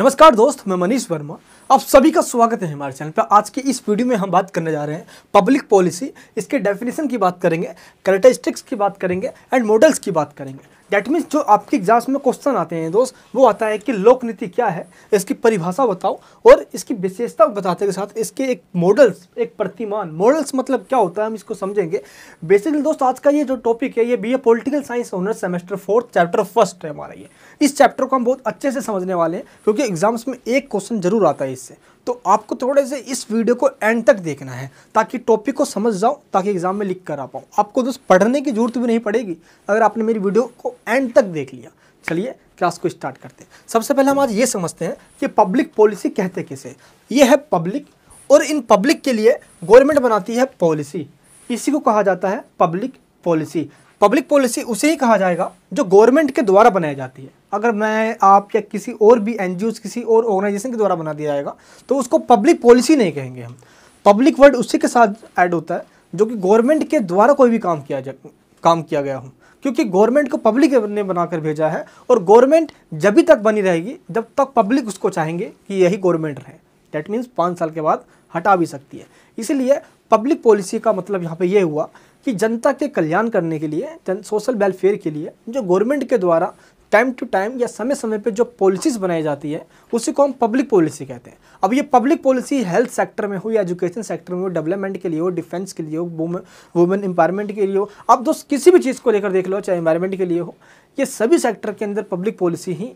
नमस्कार दोस्त मैं मनीष वर्मा आप सभी का स्वागत है हमारे चैनल पर आज की इस वीडियो में हम बात करने जा रहे हैं पब्लिक पॉलिसी इसके डेफिनेशन की बात करेंगे करेक्टरिस्टिक्स की बात करेंगे एंड मॉडल्स की बात करेंगे डैट मीन्स जो आपके एग्जाम्स में क्वेश्चन आते हैं दोस्त वो आता है कि लोक नीति क्या है इसकी परिभाषा बताओ और इसकी विशेषता बताते के साथ इसके एक मॉडल्स एक प्रतिमान मॉडल्स मतलब क्या होता है हम इसको समझेंगे बेसिकली दोस्त आज का ये जो टॉपिक है ये B A political science honours semester fourth chapter first है हमारा ये इस चैप्टर को हम बहुत अच्छे से समझने वाले हैं क्योंकि एग्जाम्स में एक क्वेश्चन जरूर आता है इससे तो आपको थोड़े से इस वीडियो को एंड तक देखना है ताकि टॉपिक को समझ जाओ ताकि एग्जाम में लिख कर आ पाऊँ आपको दोस्त पढ़ने की जरूरत भी नहीं पड़ेगी अगर आपने मेरी वीडियो को एंड तक देख लिया चलिए क्लास को स्टार्ट करते हैं सबसे पहले हम आज ये समझते हैं कि पब्लिक पॉलिसी कहते किसे ये है पब्लिक और इन पब्लिक के लिए गवर्नमेंट बनाती है पॉलिसी इसी को कहा जाता है पब्लिक पॉलिसी पब्लिक पॉलिसी उसे ही कहा जाएगा जो गवर्नमेंट के द्वारा बनाई जाती है अगर मैं आप या किसी और भी एन किसी और ऑर्गेनाइजेशन के द्वारा बना दिया जाएगा तो उसको पब्लिक पॉलिसी नहीं कहेंगे हम पब्लिक वर्ड उसी के साथ ऐड होता है जो कि गवर्नमेंट के द्वारा कोई भी काम किया जा काम किया गया हो क्योंकि गवर्नमेंट को पब्लिक ने बनाकर भेजा है और गवर्नमेंट जब भी तक बनी रहेगी जब तक पब्लिक उसको चाहेंगे कि यही गवर्नमेंट रहे डैट मीन्स पाँच साल के बाद हटा भी सकती है इसीलिए पब्लिक पॉलिसी का मतलब यहाँ पे ये यह हुआ कि जनता के कल्याण करने के लिए जन सोशल वेलफेयर के लिए जो गवर्नमेंट के द्वारा टाइम टू टाइम या समय समय पे जो पॉलिसीज़ बनाई जाती है उसी को हम पब्लिक पॉलिसी कहते हैं अब ये पब्लिक पॉलिसी हेल्थ सेक्टर में हो या एजुकेशन सेक्टर में हो डेवलपमेंट के लिए हो डिफेंस के लिए हो वुमेन वुमेन एम्पावरमेंट के लिए हो अब दोस्त किसी भी चीज़ को लेकर देख लो चाहे इन्वायरमेंट के लिए हो ये सभी सेक्टर के अंदर पब्लिक पॉलिसी ही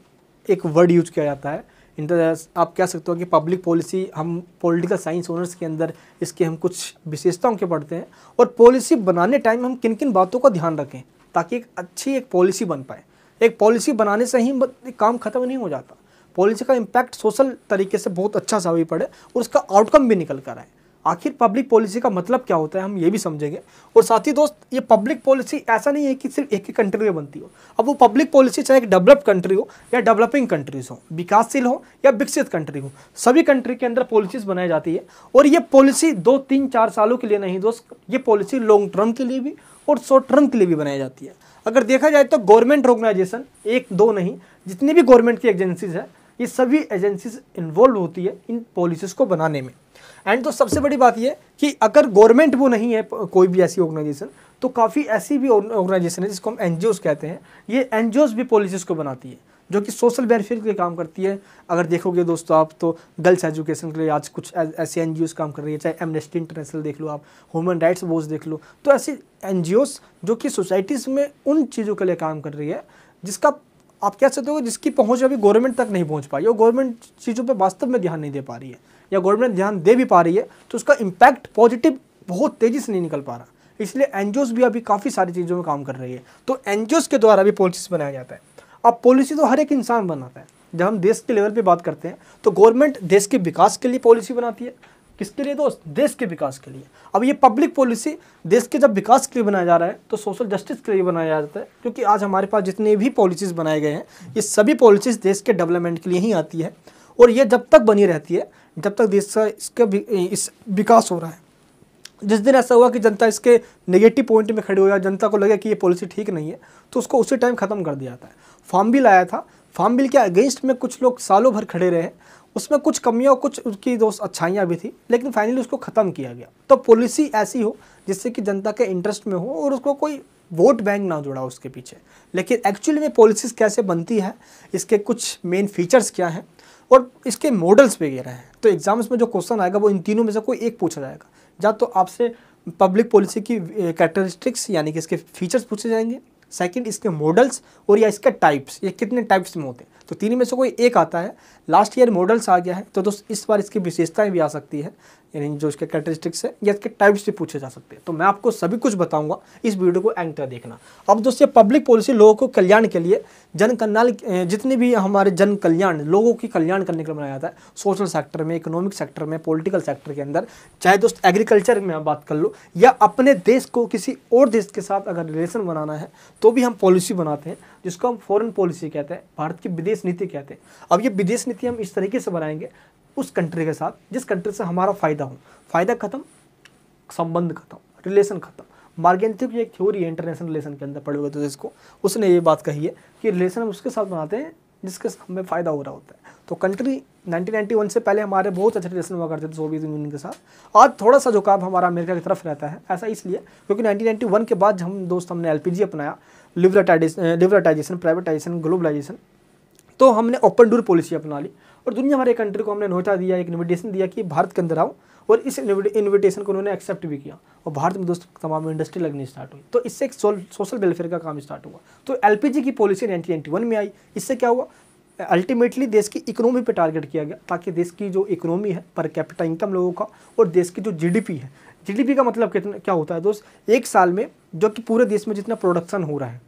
एक वर्ड यूज किया जाता है इन आप कह सकते हो कि पब्लिक पॉलिसी हम पॉलिटिकल साइंस ओनर्स के अंदर इसके हम कुछ विशेषताओं के पढ़ते हैं और पॉलिसी बनाने टाइम हम किन किन बातों का ध्यान रखें ताकि एक अच्छी एक पॉलिसी बन पाए एक पॉलिसी बनाने से ही काम खत्म नहीं हो जाता पॉलिसी का इम्पैक्ट सोशल तरीके से बहुत अच्छा सा भी पड़े और उसका आउटकम भी निकल कर आए आखिर पब्लिक पॉलिसी का मतलब क्या होता है हम ये भी समझेंगे और साथ ही दोस्त ये पब्लिक पॉलिसी ऐसा नहीं है कि सिर्फ एक ही कंट्री में बनती हो अब वो पब्लिक पॉलिसी चाहे एक डेवलप्ड कंट्री हो या डेवलपिंग कंट्रीज हो विकासशील हो या विकसित कंट्री हो सभी कंट्री के अंदर पॉलिसीज बनाई जाती है और ये पॉलिसी दो तीन चार सालों के लिए नहीं दोस्त ये पॉलिसी लॉन्ग टर्म के लिए भी और शॉर्ट टर्म के लिए भी बनाई जाती है अगर देखा जाए तो गवर्नमेंट ऑर्गेनाइजेशन एक दो नहीं जितनी भी गवर्नमेंट की एजेंसीज है ये सभी एजेंसीज इन्वॉल्व होती है इन पॉलिसीज़ को बनाने में एंड तो सबसे बड़ी बात यह कि अगर गवर्नमेंट वो नहीं है कोई भी ऐसी ऑर्गेनाइजेशन तो काफ़ी ऐसी भी ऑर्गेनाइजेशन है जिसको हम एन कहते हैं ये एन भी पॉलिसीज़ को बनाती है जो कि सोशल वेलफेयर के लिए काम करती है अगर देखोगे दोस्तों आप तो गर्ल्स एजुकेशन के लिए आज कुछ ऐसे एन काम कर रही है चाहे एमनेस्टी इंटरनेशनल देख लो आप ह्यूमन राइट्स वॉच देख लो तो ऐसी एन जो कि सोसाइटीज़ में उन चीज़ों के लिए काम कर रही है जिसका आप कह सकते हो जिसकी पहुंच अभी गवर्नमेंट तक नहीं पहुंच पाई और गवर्नमेंट चीज़ों पर वास्तव में ध्यान नहीं दे पा रही है या गवर्नमेंट ध्यान दे भी पा रही है तो उसका इम्पैक्ट पॉजिटिव बहुत तेज़ी से नहीं निकल पा रहा इसलिए एनजीओस भी अभी काफ़ी सारी चीज़ों में काम कर रही है तो एनजीओस के द्वारा भी पॉलिसीज बनाया जाता है अब पॉलिसी तो हर एक इंसान बनाता है जब हम देश के लेवल पर बात करते हैं तो गवर्नमेंट देश के विकास के लिए पॉलिसी बनाती है किसके लिए दोस्त देश के विकास के लिए अब ये पब्लिक पॉलिसी देश के जब विकास के लिए बनाया जा रहा है तो सोशल जस्टिस के लिए बनाया जाता है क्योंकि आज हमारे पास जितने भी पॉलिसीज़ बनाए गए हैं ये सभी पॉलिसीज़ देश के डेवलपमेंट के लिए ही आती है और ये जब तक बनी रहती है जब तक देश का इसका इस विकास हो रहा है जिस दिन ऐसा हुआ कि जनता इसके नेगेटिव पॉइंट में खड़ी हो जाए जनता को लगे कि ये पॉलिसी ठीक नहीं है तो उसको उसी टाइम ख़त्म कर दिया जाता है फार्म बिल आया था फार्म बिल के अगेंस्ट में कुछ लोग सालों भर खड़े रहे उसमें कुछ कमियां और कुछ उसकी दोस्त अच्छाइयाँ भी थी लेकिन फाइनली उसको ख़त्म किया गया तो पॉलिसी ऐसी हो जिससे कि जनता के इंटरेस्ट में हो और उसको कोई वोट बैंक ना जुड़ा उसके पीछे लेकिन एक्चुअली में पॉलिसीज़ कैसे बनती है इसके कुछ मेन फीचर्स क्या हैं और इसके मॉडल्स वगैरह हैं तो एग्जाम्स में जो क्वेश्चन आएगा वो इन तीनों में से कोई एक पूछा जाएगा या तो आपसे पब्लिक पॉलिसी की कैरेक्टरिस्टिक्स यानी कि इसके फीचर्स पूछे जाएंगे सेकंड इसके मॉडल्स और या इसके टाइप्स ये कितने टाइप्स में होते हैं तो तीन में से कोई एक आता है लास्ट ईयर मॉडल्स आ गया है तो दोस्त इस बार इसकी विशेषताएं भी आ सकती है यानी जो इसके कैरेक्टरिस्टिक्स है या इसके टाइप्स भी पूछे जा सकते हैं तो मैं आपको सभी कुछ बताऊंगा इस वीडियो को एंड तक देखना अब दोस्तों पब्लिक पॉलिसी लोगों को कल्याण के लिए जन कल्याण जितने भी हमारे जन कल्याण लोगों की कल्याण करने के लिए बनाया जाता है सोशल सेक्टर में इकोनॉमिक सेक्टर में पोलिटिकल सेक्टर के अंदर चाहे दोस्त एग्रीकल्चर में बात कर लो या अपने देश को किसी और देश के साथ अगर रिलेशन बनाना है तो भी हम पॉलिसी बनाते हैं जिसको हम फॉरेन पॉलिसी कहते हैं भारत की विदेश नीति कहते हैं अब ये विदेश नीति हम इस तरीके से बनाएंगे उस कंट्री के साथ जिस कंट्री से हमारा फ़ायदा हो फ़ायदा ख़त्म संबंध खत्म रिलेशन खत्म मार्गेंथियो की एक थ्योरी है इंटरनेशनल रिलेशन के अंदर पढ़े हुए थे तो इसको उसने ये बात कही है कि रिलेशन हम उसके साथ बनाते हैं जिसके हमें फ़ायदा हो रहा होता है तो कंट्री 1991 से पहले हमारे बहुत अच्छे रिलेशन हुआ करते थे सोवियत यूनियन के साथ आज थोड़ा सा झुकाव हमारा अमेरिका की तरफ रहता है ऐसा इसलिए क्योंकि 1991 के बाद हम दोस्त हमने एल अपनाया लिबरटाइजेशन लिबरेटाइजेशन प्राइवेटाइजेशन ग्लोबलाइजेशन तो हमने ओपन डोर पॉलिसी अपना ली और दुनिया भर एक कंट्री को हमने नोटा दिया एक इन्विटेशन दिया कि भारत के अंदर आओ और इस इन्विटेशन को उन्होंने एक्सेप्ट भी किया और भारत में दोस्तों तमाम इंडस्ट्री लगनी स्टार्ट हुई तो इससे एक सोशल वेलफेयर का काम स्टार्ट हुआ तो एल की पॉलिसी नाइनटीन में आई इससे क्या हुआ अल्टीमेटली देश की इकोनॉमी पे टारगेट किया गया ताकि देश की जो इकोनॉमी है पर कैपिटल इनकम लोगों का और देश की जो जीडीपी है जीडीपी का मतलब कितना क्या होता है दोस्त एक साल में जो कि पूरे देश में जितना प्रोडक्शन हो रहा है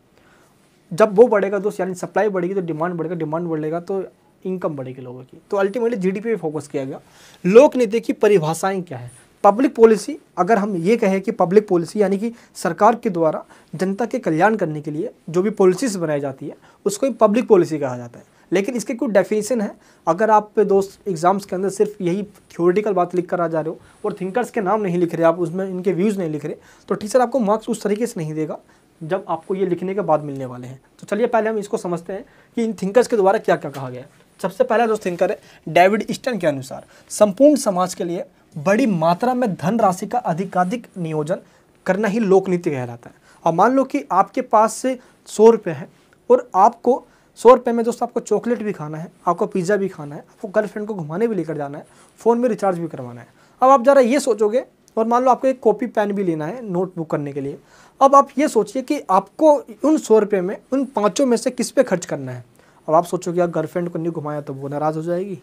जब वो बढ़ेगा दोस्त यानी सप्लाई बढ़ेगी तो डिमांड बढ़ेगा डिमांड बढ़ेगा तो इनकम बढ़ेगी लोगों की तो अल्टीमेटली जी पे फोकस किया गया लोक नीति की परिभाषाएँ क्या है पब्लिक पॉलिसी अगर हम ये कहें कि पब्लिक पॉलिसी यानी कि सरकार के द्वारा जनता के कल्याण करने के लिए जो भी पॉलिसीज बनाई जाती है उसको ही पब्लिक पॉलिसी कहा जाता है लेकिन इसके कुछ डेफिनेशन है अगर आप दोस्त एग्ज़ाम्स के अंदर सिर्फ यही थ्योरेटिकल बात लिख कर आ जा रहे हो और थिंकर्स के नाम नहीं लिख रहे आप उसमें इनके व्यूज़ नहीं लिख रहे तो टीचर आपको मार्क्स उस तरीके से नहीं देगा जब आपको ये लिखने के बाद मिलने वाले हैं तो चलिए पहले हम इसको समझते हैं कि इन थिंकर्स के द्वारा क्या क्या कहा गया है सबसे पहला दोस्त थिंकर है डेविड ईस्टन के अनुसार संपूर्ण समाज के लिए बड़ी मात्रा में धन राशि का अधिकाधिक नियोजन करना ही लोकनीति कहलाता है और मान लो कि आपके पास से सौ रुपये हैं और आपको सौ रुपये में दोस्तों आपको चॉकलेट भी खाना है आपको पिज़्ज़ा भी खाना है आपको गर्लफ्रेंड को घुमाने भी लेकर जाना है फ़ोन में रिचार्ज भी करवाना है अब आप ज़रा ये सोचोगे और मान लो आपको एक कॉपी पेन भी लेना है नोटबुक करने के लिए अब आप ये सोचिए कि आपको उन सौ रुपये में उन पाँचों में से किस पे खर्च करना है अब आप सोचोगे यार गर्लफ्रेंड को नहीं घुमाया तो वो नाराज़ हो जाएगी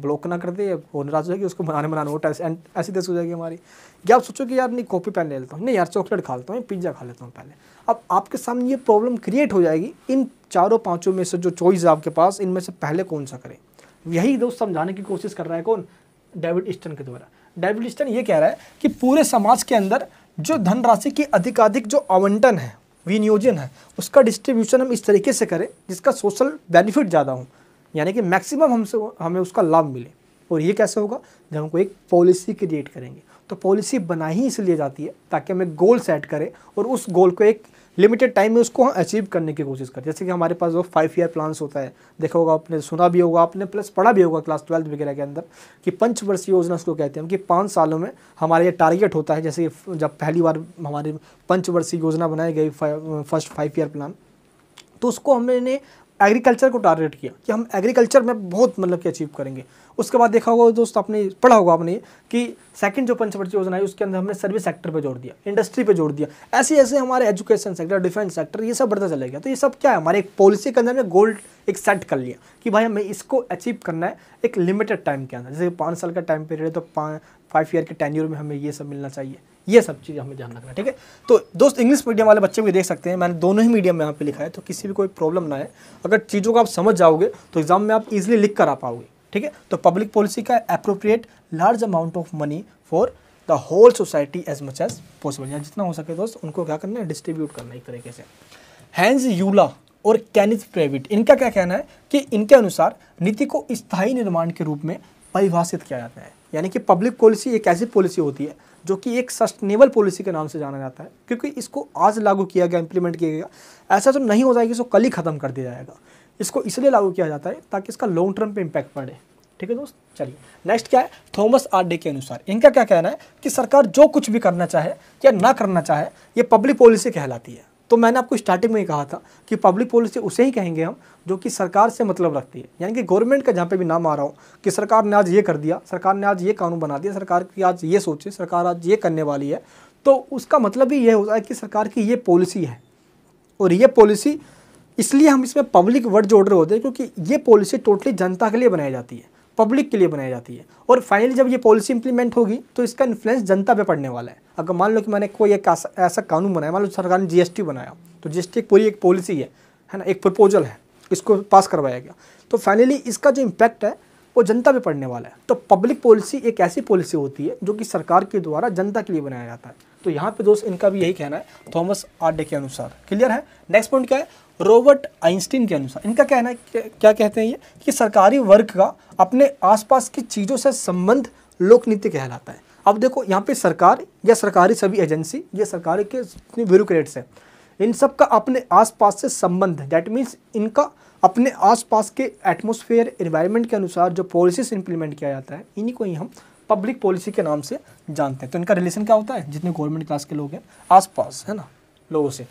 ब्लॉक ना कर दे वो नाराज हो जाएगी उसको बनाने बनाने वो टेस्ट ऐसी देश हो जाएगी हमारी या आप सोचो कि यार नहीं कॉफ़ी पहन ले लेता हूँ नहीं यार चॉकलेट खा लेता हूँ पिज्ज़ा खा लेता हूँ पहले अब आपके सामने ये प्रॉब्लम क्रिएट हो जाएगी इन चारों पाँचों में से जो चॉइस है आपके पास इनमें से पहले कौन सा करें यही दोस्त समझाने की कोशिश कर रहा है कौन डेविड स्टन के द्वारा डेविड स्टन ये कह रहा है कि पूरे समाज के अंदर जो धनराशि की अधिकाधिक जो आवंटन है विनियोजन है उसका डिस्ट्रीब्यूशन हम इस तरीके से करें जिसका सोशल बेनिफिट ज़्यादा हो यानी कि मैक्सिमम हमसे हमें उसका लाभ मिले और ये कैसे होगा जब हमको एक पॉलिसी क्रिएट करेंगे तो पॉलिसी बना ही इसलिए जाती है ताकि हमें गोल सेट करें और उस गोल को एक लिमिटेड टाइम में उसको अचीव करने की कोशिश करें जैसे कि हमारे पास जो फाइव ईयर प्लान्स होता है देखा होगा आपने सुना भी होगा आपने प्लस पढ़ा भी होगा क्लास ट्वेल्थ वगैरह के अंदर कि पंचवर्षीय योजना उसको कहते हैं कि पाँच सालों में हमारा ये टारगेट होता है जैसे जब पहली बार हमारी पंचवर्षीय योजना बनाई गई फर्स्ट फाइव ईयर प्लान तो उसको हमने एग्रीकल्चर को टारगेट किया कि हम एग्रीकल्चर में बहुत मतलब कि अचीव करेंगे उसके बाद देखा होगा दोस्त आपने पढ़ा होगा आपने कि सेकंड जो पंचवर्षीय योजना है उसके अंदर हमने सर्विस सेक्टर पे जोड़ दिया इंडस्ट्री पे जोड़ दिया ऐसे ऐसे हमारे एजुकेशन सेक्टर डिफेंस सेक्टर ये सब बढ़ता चला गया तो ये सब क्या है हमारे एक पॉलिसी के अंदर हमने गोल एक सेट कर लिया कि भाई हमें इसको अचीव करना है एक लिमिटेड टाइम के अंदर जैसे पाँच साल का टाइम पीरियड है तो फाइव ईयर के टेन में हमें ये सब मिलना चाहिए ये सब चीज़ हमें ध्यान रखना ठीक है तो दोस्त इंग्लिश मीडियम वाले बच्चे भी देख सकते हैं मैंने दोनों ही मीडियम में यहाँ पे लिखा है तो किसी भी कोई प्रॉब्लम ना है अगर चीज़ों को आप समझ जाओगे तो एग्ज़ाम में आप इजिली लिख कर आ पाओगे ठीक है तो पब्लिक पॉलिसी का appropriate large amount of money for the whole society as much as possible या जितना हो सके दोस्त उनको क्या करना है डिस्ट्रीब्यूट करना है एक तरीके से हैंज यूला और कैनिज प्रेविट इनका क्या कहना है कि इनके अनुसार नीति को स्थायी निर्माण के रूप में परिभाषित किया जाता है यानी कि पब्लिक पॉलिसी एक ऐसी पॉलिसी होती है जो कि एक सस्टेनेबल पॉलिसी के नाम से जाना जाता है क्योंकि इसको आज लागू किया गया इम्प्लीमेंट किया गया ऐसा तो नहीं हो जाएगा इसको कल ही ख़त्म कर दिया जाएगा इसको इसलिए लागू किया जाता है ताकि इसका लॉन्ग टर्म पे इम्पैक्ट पड़े ठीक है दोस्त चलिए नेक्स्ट क्या है थॉमस डे के अनुसार इनका क्या कहना है कि सरकार जो कुछ भी करना चाहे या ना करना चाहे ये पब्लिक पॉलिसी कहलाती है तो मैंने आपको स्टार्टिंग में ही कहा था कि पब्लिक पॉलिसी उसे ही कहेंगे हम जो कि सरकार से मतलब रखती है यानी कि गवर्नमेंट का जहाँ पे भी नाम आ रहा हो कि सरकार ने आज ये कर दिया सरकार ने आज ये कानून बना दिया सरकार की आज ये सोची सरकार आज ये करने वाली है तो उसका मतलब ही ये होता है कि सरकार की ये पॉलिसी है और ये पॉलिसी इसलिए हम इसमें पब्लिक वर्ड जोड़ रहे होते हैं क्योंकि ये पॉलिसी टोटली जनता के लिए बनाई जाती है पब्लिक के लिए बनाई जाती है और फाइनली जब ये पॉलिसी इंप्लीमेंट होगी तो इसका इन्फ्लुएंस जनता पे पड़ने वाला है अगर मान लो कि मैंने कोई एक ऐसा कानून बनाया मान लो सरकार ने जीएसटी बनाया तो जीएसटी पूरी एक पॉलिसी है है ना एक प्रपोजल है इसको पास करवाया गया तो फाइनली इसका जो इम्पैक्ट है वो जनता पर पड़ने वाला है तो पब्लिक पॉलिसी एक ऐसी पॉलिसी होती है जो कि सरकार के द्वारा जनता के लिए बनाया जाता है तो यहाँ पे दोस्त इनका भी यही कहना है थॉमस आर्डे के अनुसार क्लियर है नेक्स्ट पॉइंट क्या है रॉबर्ट आइंस्टीन के अनुसार इनका कहना है क्या कहते हैं ये कि सरकारी वर्ग का अपने आसपास की चीज़ों से संबंध लोकनीति कहलाता है अब देखो यहाँ पे सरकार या सरकारी सभी एजेंसी या सरकारी के जितने ब्यूरोक्रेट्स हैं इन सब का अपने आसपास से संबंध है मीन्स इनका अपने आसपास के एटमोसफेयर इन्वायरमेंट के अनुसार जो पॉलिसीज इंप्लीमेंट किया जाता है इन्हीं को ही हम पब्लिक पॉलिसी के नाम से जानते हैं तो इनका रिलेशन क्या होता है जितने गवर्नमेंट क्लास के लोग हैं आसपास है ना लोगों से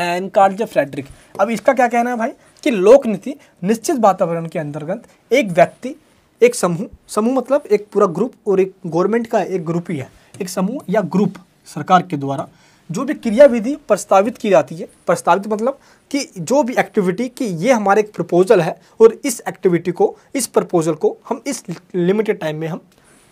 एंड कार्ड फ्रेडरिक अब इसका क्या कहना है भाई कि लोक नीति निश्चित वातावरण के अंतर्गत एक व्यक्ति एक समूह समूह मतलब एक पूरा ग्रुप और एक गवर्नमेंट का एक ग्रुप ही है एक समूह या ग्रुप सरकार के द्वारा जो भी क्रियाविधि प्रस्तावित की जाती है प्रस्तावित मतलब कि जो भी एक्टिविटी कि ये हमारे एक प्रपोजल है और इस एक्टिविटी को इस प्रपोजल को हम इस लिमिटेड टाइम में हम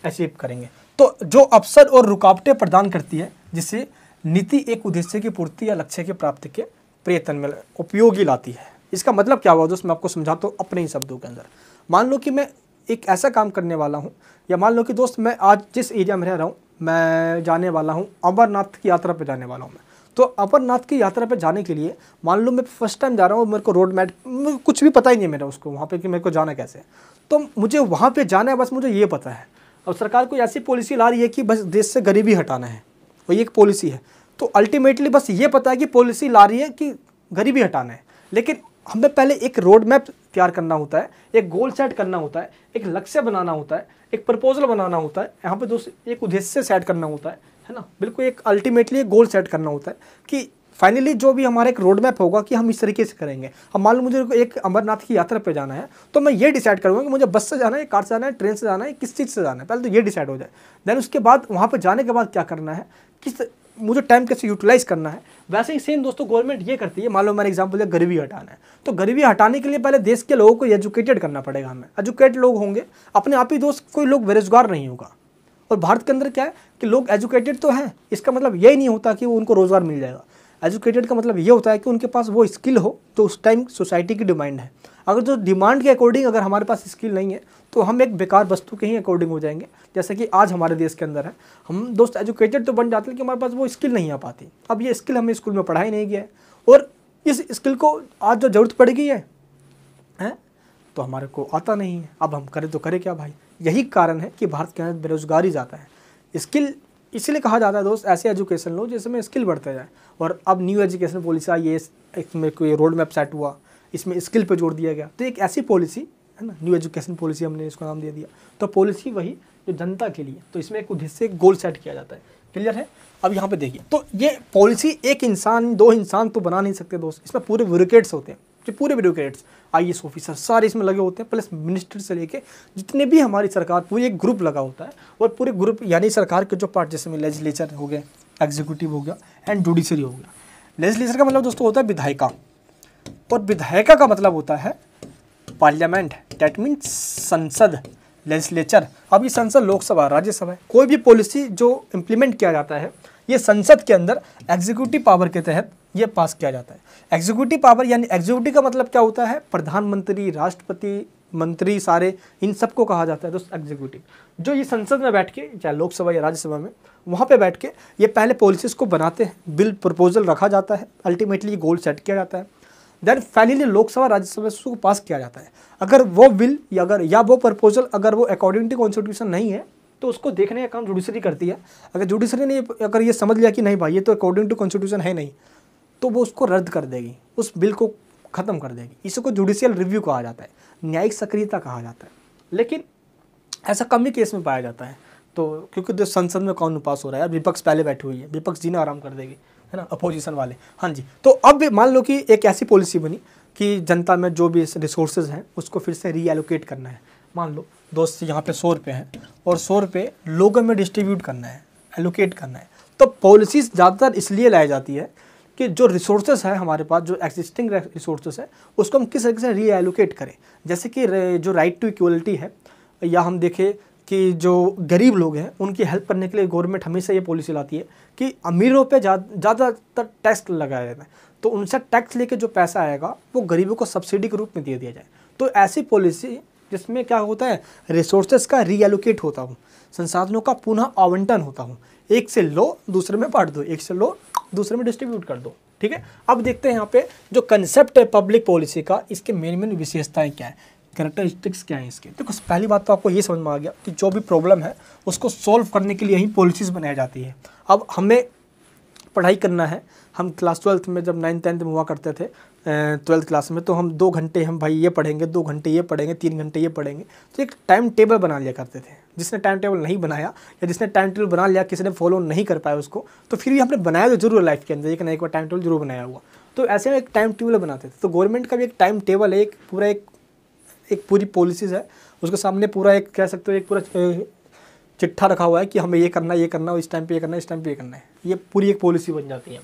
अचीव करेंगे तो जो अवसर और रुकावटें प्रदान करती है जिससे नीति एक उद्देश्य की पूर्ति या लक्ष्य की प्राप्ति के प्रयत्न में उपयोगी लाती है इसका मतलब क्या हुआ दोस्त मैं आपको समझाता हूँ अपने ही शब्दों के अंदर मान लो कि मैं एक ऐसा काम करने वाला हूँ या मान लो कि दोस्त मैं आज जिस एरिया में रह रहा हूँ मैं जाने वाला हूँ अमरनाथ की यात्रा पर जाने वाला हूँ मैं तो अमरनाथ की यात्रा पर जाने के लिए मान लो मैं फर्स्ट टाइम जा रहा हूँ मेरे को रोड मैप कुछ भी पता ही नहीं है मेरा उसको वहाँ पे कि मेरे को जाना कैसे है तो मुझे वहाँ पे जाना है बस मुझे ये पता है अब सरकार को ऐसी पॉलिसी ला रही है कि बस देश से गरीबी हटाना है वही एक पॉलिसी है तो अल्टीमेटली बस ये पता है कि पॉलिसी ला रही है कि गरीबी हटाना है लेकिन हमें पहले एक रोड मैप तैयार करना होता है एक गोल सेट करना होता है एक लक्ष्य बनाना होता है एक प्रपोजल बनाना होता है यहाँ पे दोस्त एक उद्देश्य सेट करना होता है है ना बिल्कुल एक अल्टीमेटली एक गोल सेट करना होता है कि फाइनली जो भी हमारा एक रोड मैप होगा कि हम इस तरीके से करेंगे अब मान लो मुझे एक अमरनाथ की यात्रा पे जाना है तो मैं ये डिसाइड करूँगा कि मुझे बस से जाना है कार से जाना है ट्रेन से जाना है किस चीज़ से जाना है पहले तो ये डिसाइड हो जाए देन उसके बाद वहाँ पर जाने के बाद क्या करना है किस मुझे टाइम कैसे यूटिलाइज करना है वैसे ही सेम दोस्तों गवर्नमेंट ये करती है मान लो मेरा एग्जाम्पल है गरीबी हटाना है तो गरीबी हटाने के लिए पहले देश के लोगों को एजुकेटेड करना पड़ेगा हमें एजुकेट लोग होंगे अपने आप ही दोस्त कोई लोग बेरोजगार नहीं होगा और भारत के अंदर क्या है कि लोग एजुकेटेड तो हैं इसका मतलब यही नहीं होता कि वो उनको रोज़गार मिल जाएगा एजुकेटेड का मतलब ये होता है कि उनके पास वो स्किल हो तो उस टाइम सोसाइटी की डिमांड है अगर जो डिमांड के अकॉर्डिंग अगर हमारे पास स्किल नहीं है तो हम एक बेकार वस्तु के ही अकॉर्डिंग हो जाएंगे जैसे कि आज हमारे देश के अंदर है हम दोस्त एजुकेटेड तो बन जाते हैं कि हमारे पास वो स्किल नहीं आ पाती अब ये स्किल हमें स्कूल में पढ़ाई नहीं गया है और इस स्किल को आज जो ज़रूरत पड़ गई है हैं तो हमारे को आता नहीं है अब हम करें तो करें क्या भाई यही कारण है कि भारत के अंदर बेरोज़गारी ज़्यादा है स्किल इसलिए कहा जाता है दोस्त ऐसे एजुकेशन लो जिसमें स्किल बढ़ते जाए और अब न्यू एजुकेशन पॉलिसी आई है इसमें कोई रोड मैप सेट हुआ इसमें स्किल पर जोड़ दिया गया तो एक ऐसी पॉलिसी है ना न्यू एजुकेशन पॉलिसी हमने इसको नाम दे दिया तो पॉलिसी वही जो जनता के लिए तो इसमें एक उद्देश्य गोल सेट किया जाता है क्लियर है अब यहाँ पे देखिए तो ये पॉलिसी एक इंसान दो इंसान तो बना नहीं सकते दोस्त इसमें पूरे ब्यूरोक्रेट्स होते हैं जो पूरे ब्यूरोक्रेट्स आई एस ऑफिसर सारे इसमें लगे होते हैं प्लस मिनिस्टर से लेके जितने भी हमारी सरकार पूरी एक ग्रुप लगा होता है और पूरे ग्रुप यानी सरकार के जो पार्ट जैसे में लेजिस्लेचर हो गया एग्जीक्यूटिव हो गया एंड जुडिशरी हो गया लेजिस्लेचर का मतलब दोस्तों होता है विधायिका और विधायिका का मतलब होता है पार्लियामेंट डैट मीन संसद लेजिस्लेचर अब ये संसद लोकसभा राज्यसभा कोई भी पॉलिसी जो इम्प्लीमेंट किया जाता है ये संसद के अंदर एग्जीक्यूटिव पावर के तहत ये पास किया जाता है एग्जीक्यूटिव पावर यानी एग्जीक्यूटिव का मतलब क्या होता है प्रधानमंत्री राष्ट्रपति मंत्री सारे इन सबको कहा जाता है दोस्त एग्जीक्यूटिव जो ये संसद में बैठ के चाहे लोकसभा या राज्यसभा में वहाँ पे बैठ के ये पहले पॉलिसीज़ को बनाते हैं बिल प्रपोजल रखा जाता है अल्टीमेटली गोल सेट किया जाता है देन फाइनली लोकसभा राज्यसभा को पास किया जाता है अगर वो बिल या अगर या वो प्रपोजल अगर वो अकॉर्डिंग टू कॉन्स्टिट्यूशन नहीं है तो उसको देखने का काम जुडिशरी करती है अगर जुडिशरी ने अगर ये समझ लिया कि नहीं भाई ये तो अकॉर्डिंग टू कॉन्स्टिट्यूशन है नहीं तो वो उसको रद्द कर देगी उस बिल को ख़त्म कर देगी इसको जुडिशियल रिव्यू कहा जाता है न्यायिक सक्रियता कहा जाता है लेकिन ऐसा कम ही केस में पाया जाता है तो क्योंकि जो तो संसद में कानून पास हो रहा है विपक्ष पहले बैठी हुई है विपक्ष जी ने आराम कर देगी है ना अपोजिशन वाले हाँ जी तो अब मान लो कि एक ऐसी पॉलिसी बनी कि जनता में जो भी रिसोर्सेज हैं उसको फिर से रीएलोकेट करना है मान लो दोस्त यहाँ पे सौ रुपये हैं और सौ रुपये लोगों में डिस्ट्रीब्यूट करना है एलोकेट करना है तो पॉलिसीज़ ज़्यादातर इसलिए लाई जाती है कि जो रिसोर्सेज है हमारे पास जो एग्जिस्टिंग रिसोर्सेज है उसको हम किस तरीके से रीएलोकेट करें जैसे कि जो राइट टू इक्वलिटी है या हम देखें कि जो गरीब लोग हैं उनकी हेल्प करने के लिए गवर्नमेंट हमेशा ये पॉलिसी लाती है कि अमीरों पे ज़्यादातर टैक्स लगाया जाता है तो उनसे टैक्स लेके जो पैसा आएगा वो गरीबों को सब्सिडी के रूप में दे दिया जाए तो ऐसी पॉलिसी जिसमें क्या होता है रिसोर्सेस का रीएलोकेट होता हूँ संसाधनों का पुनः आवंटन होता हूँ एक से लो दूसरे में बांट दो एक से लो दूसरे में डिस्ट्रीब्यूट कर दो ठीक है अब देखते हैं यहाँ पे जो कंसेप्ट है पब्लिक पॉलिसी का इसके मेन मेन विशेषताएँ क्या है करेक्टरिस्टिक्स क्या है इसके देखो तो पहली बात तो आपको ये समझ में आ गया कि जो भी प्रॉब्लम है उसको सॉल्व करने के लिए ही पॉलिसीज़ बनाई जाती है अब हमें पढ़ाई करना है हम क्लास ट्वेल्थ में जब नाइन्थ टेंथ में हुआ करते थे ट्वेल्थ क्लास में तो हम दो घंटे हम भाई ये पढ़ेंगे दो घंटे ये पढ़ेंगे तीन घंटे ये पढ़ेंगे तो एक टाइम टेबल बना लिया करते थे जिसने टाइम टेबल नहीं बनाया या जिसने टाइम टेबल बना लिया किसी ने फॉलो नहीं कर पाया उसको तो फिर भी हमने बनाया तो जरूर लाइफ के अंदर एक ना एक बार टाइम टेबल जरूर बनाया हुआ तो ऐसे में एक टाइम टेबल बनाते थे तो गवर्नमेंट का भी एक टाइम टेबल है एक पूरा एक एक पूरी पॉलिसीज़ है उसके सामने पूरा एक कह सकते हो एक पूरा चिट्ठा रखा हुआ है कि हमें ये करना ये करना इस टाइम पर ये करना इस टाइम पर ये करना है ये पूरी एक पॉलिसी बन जाती है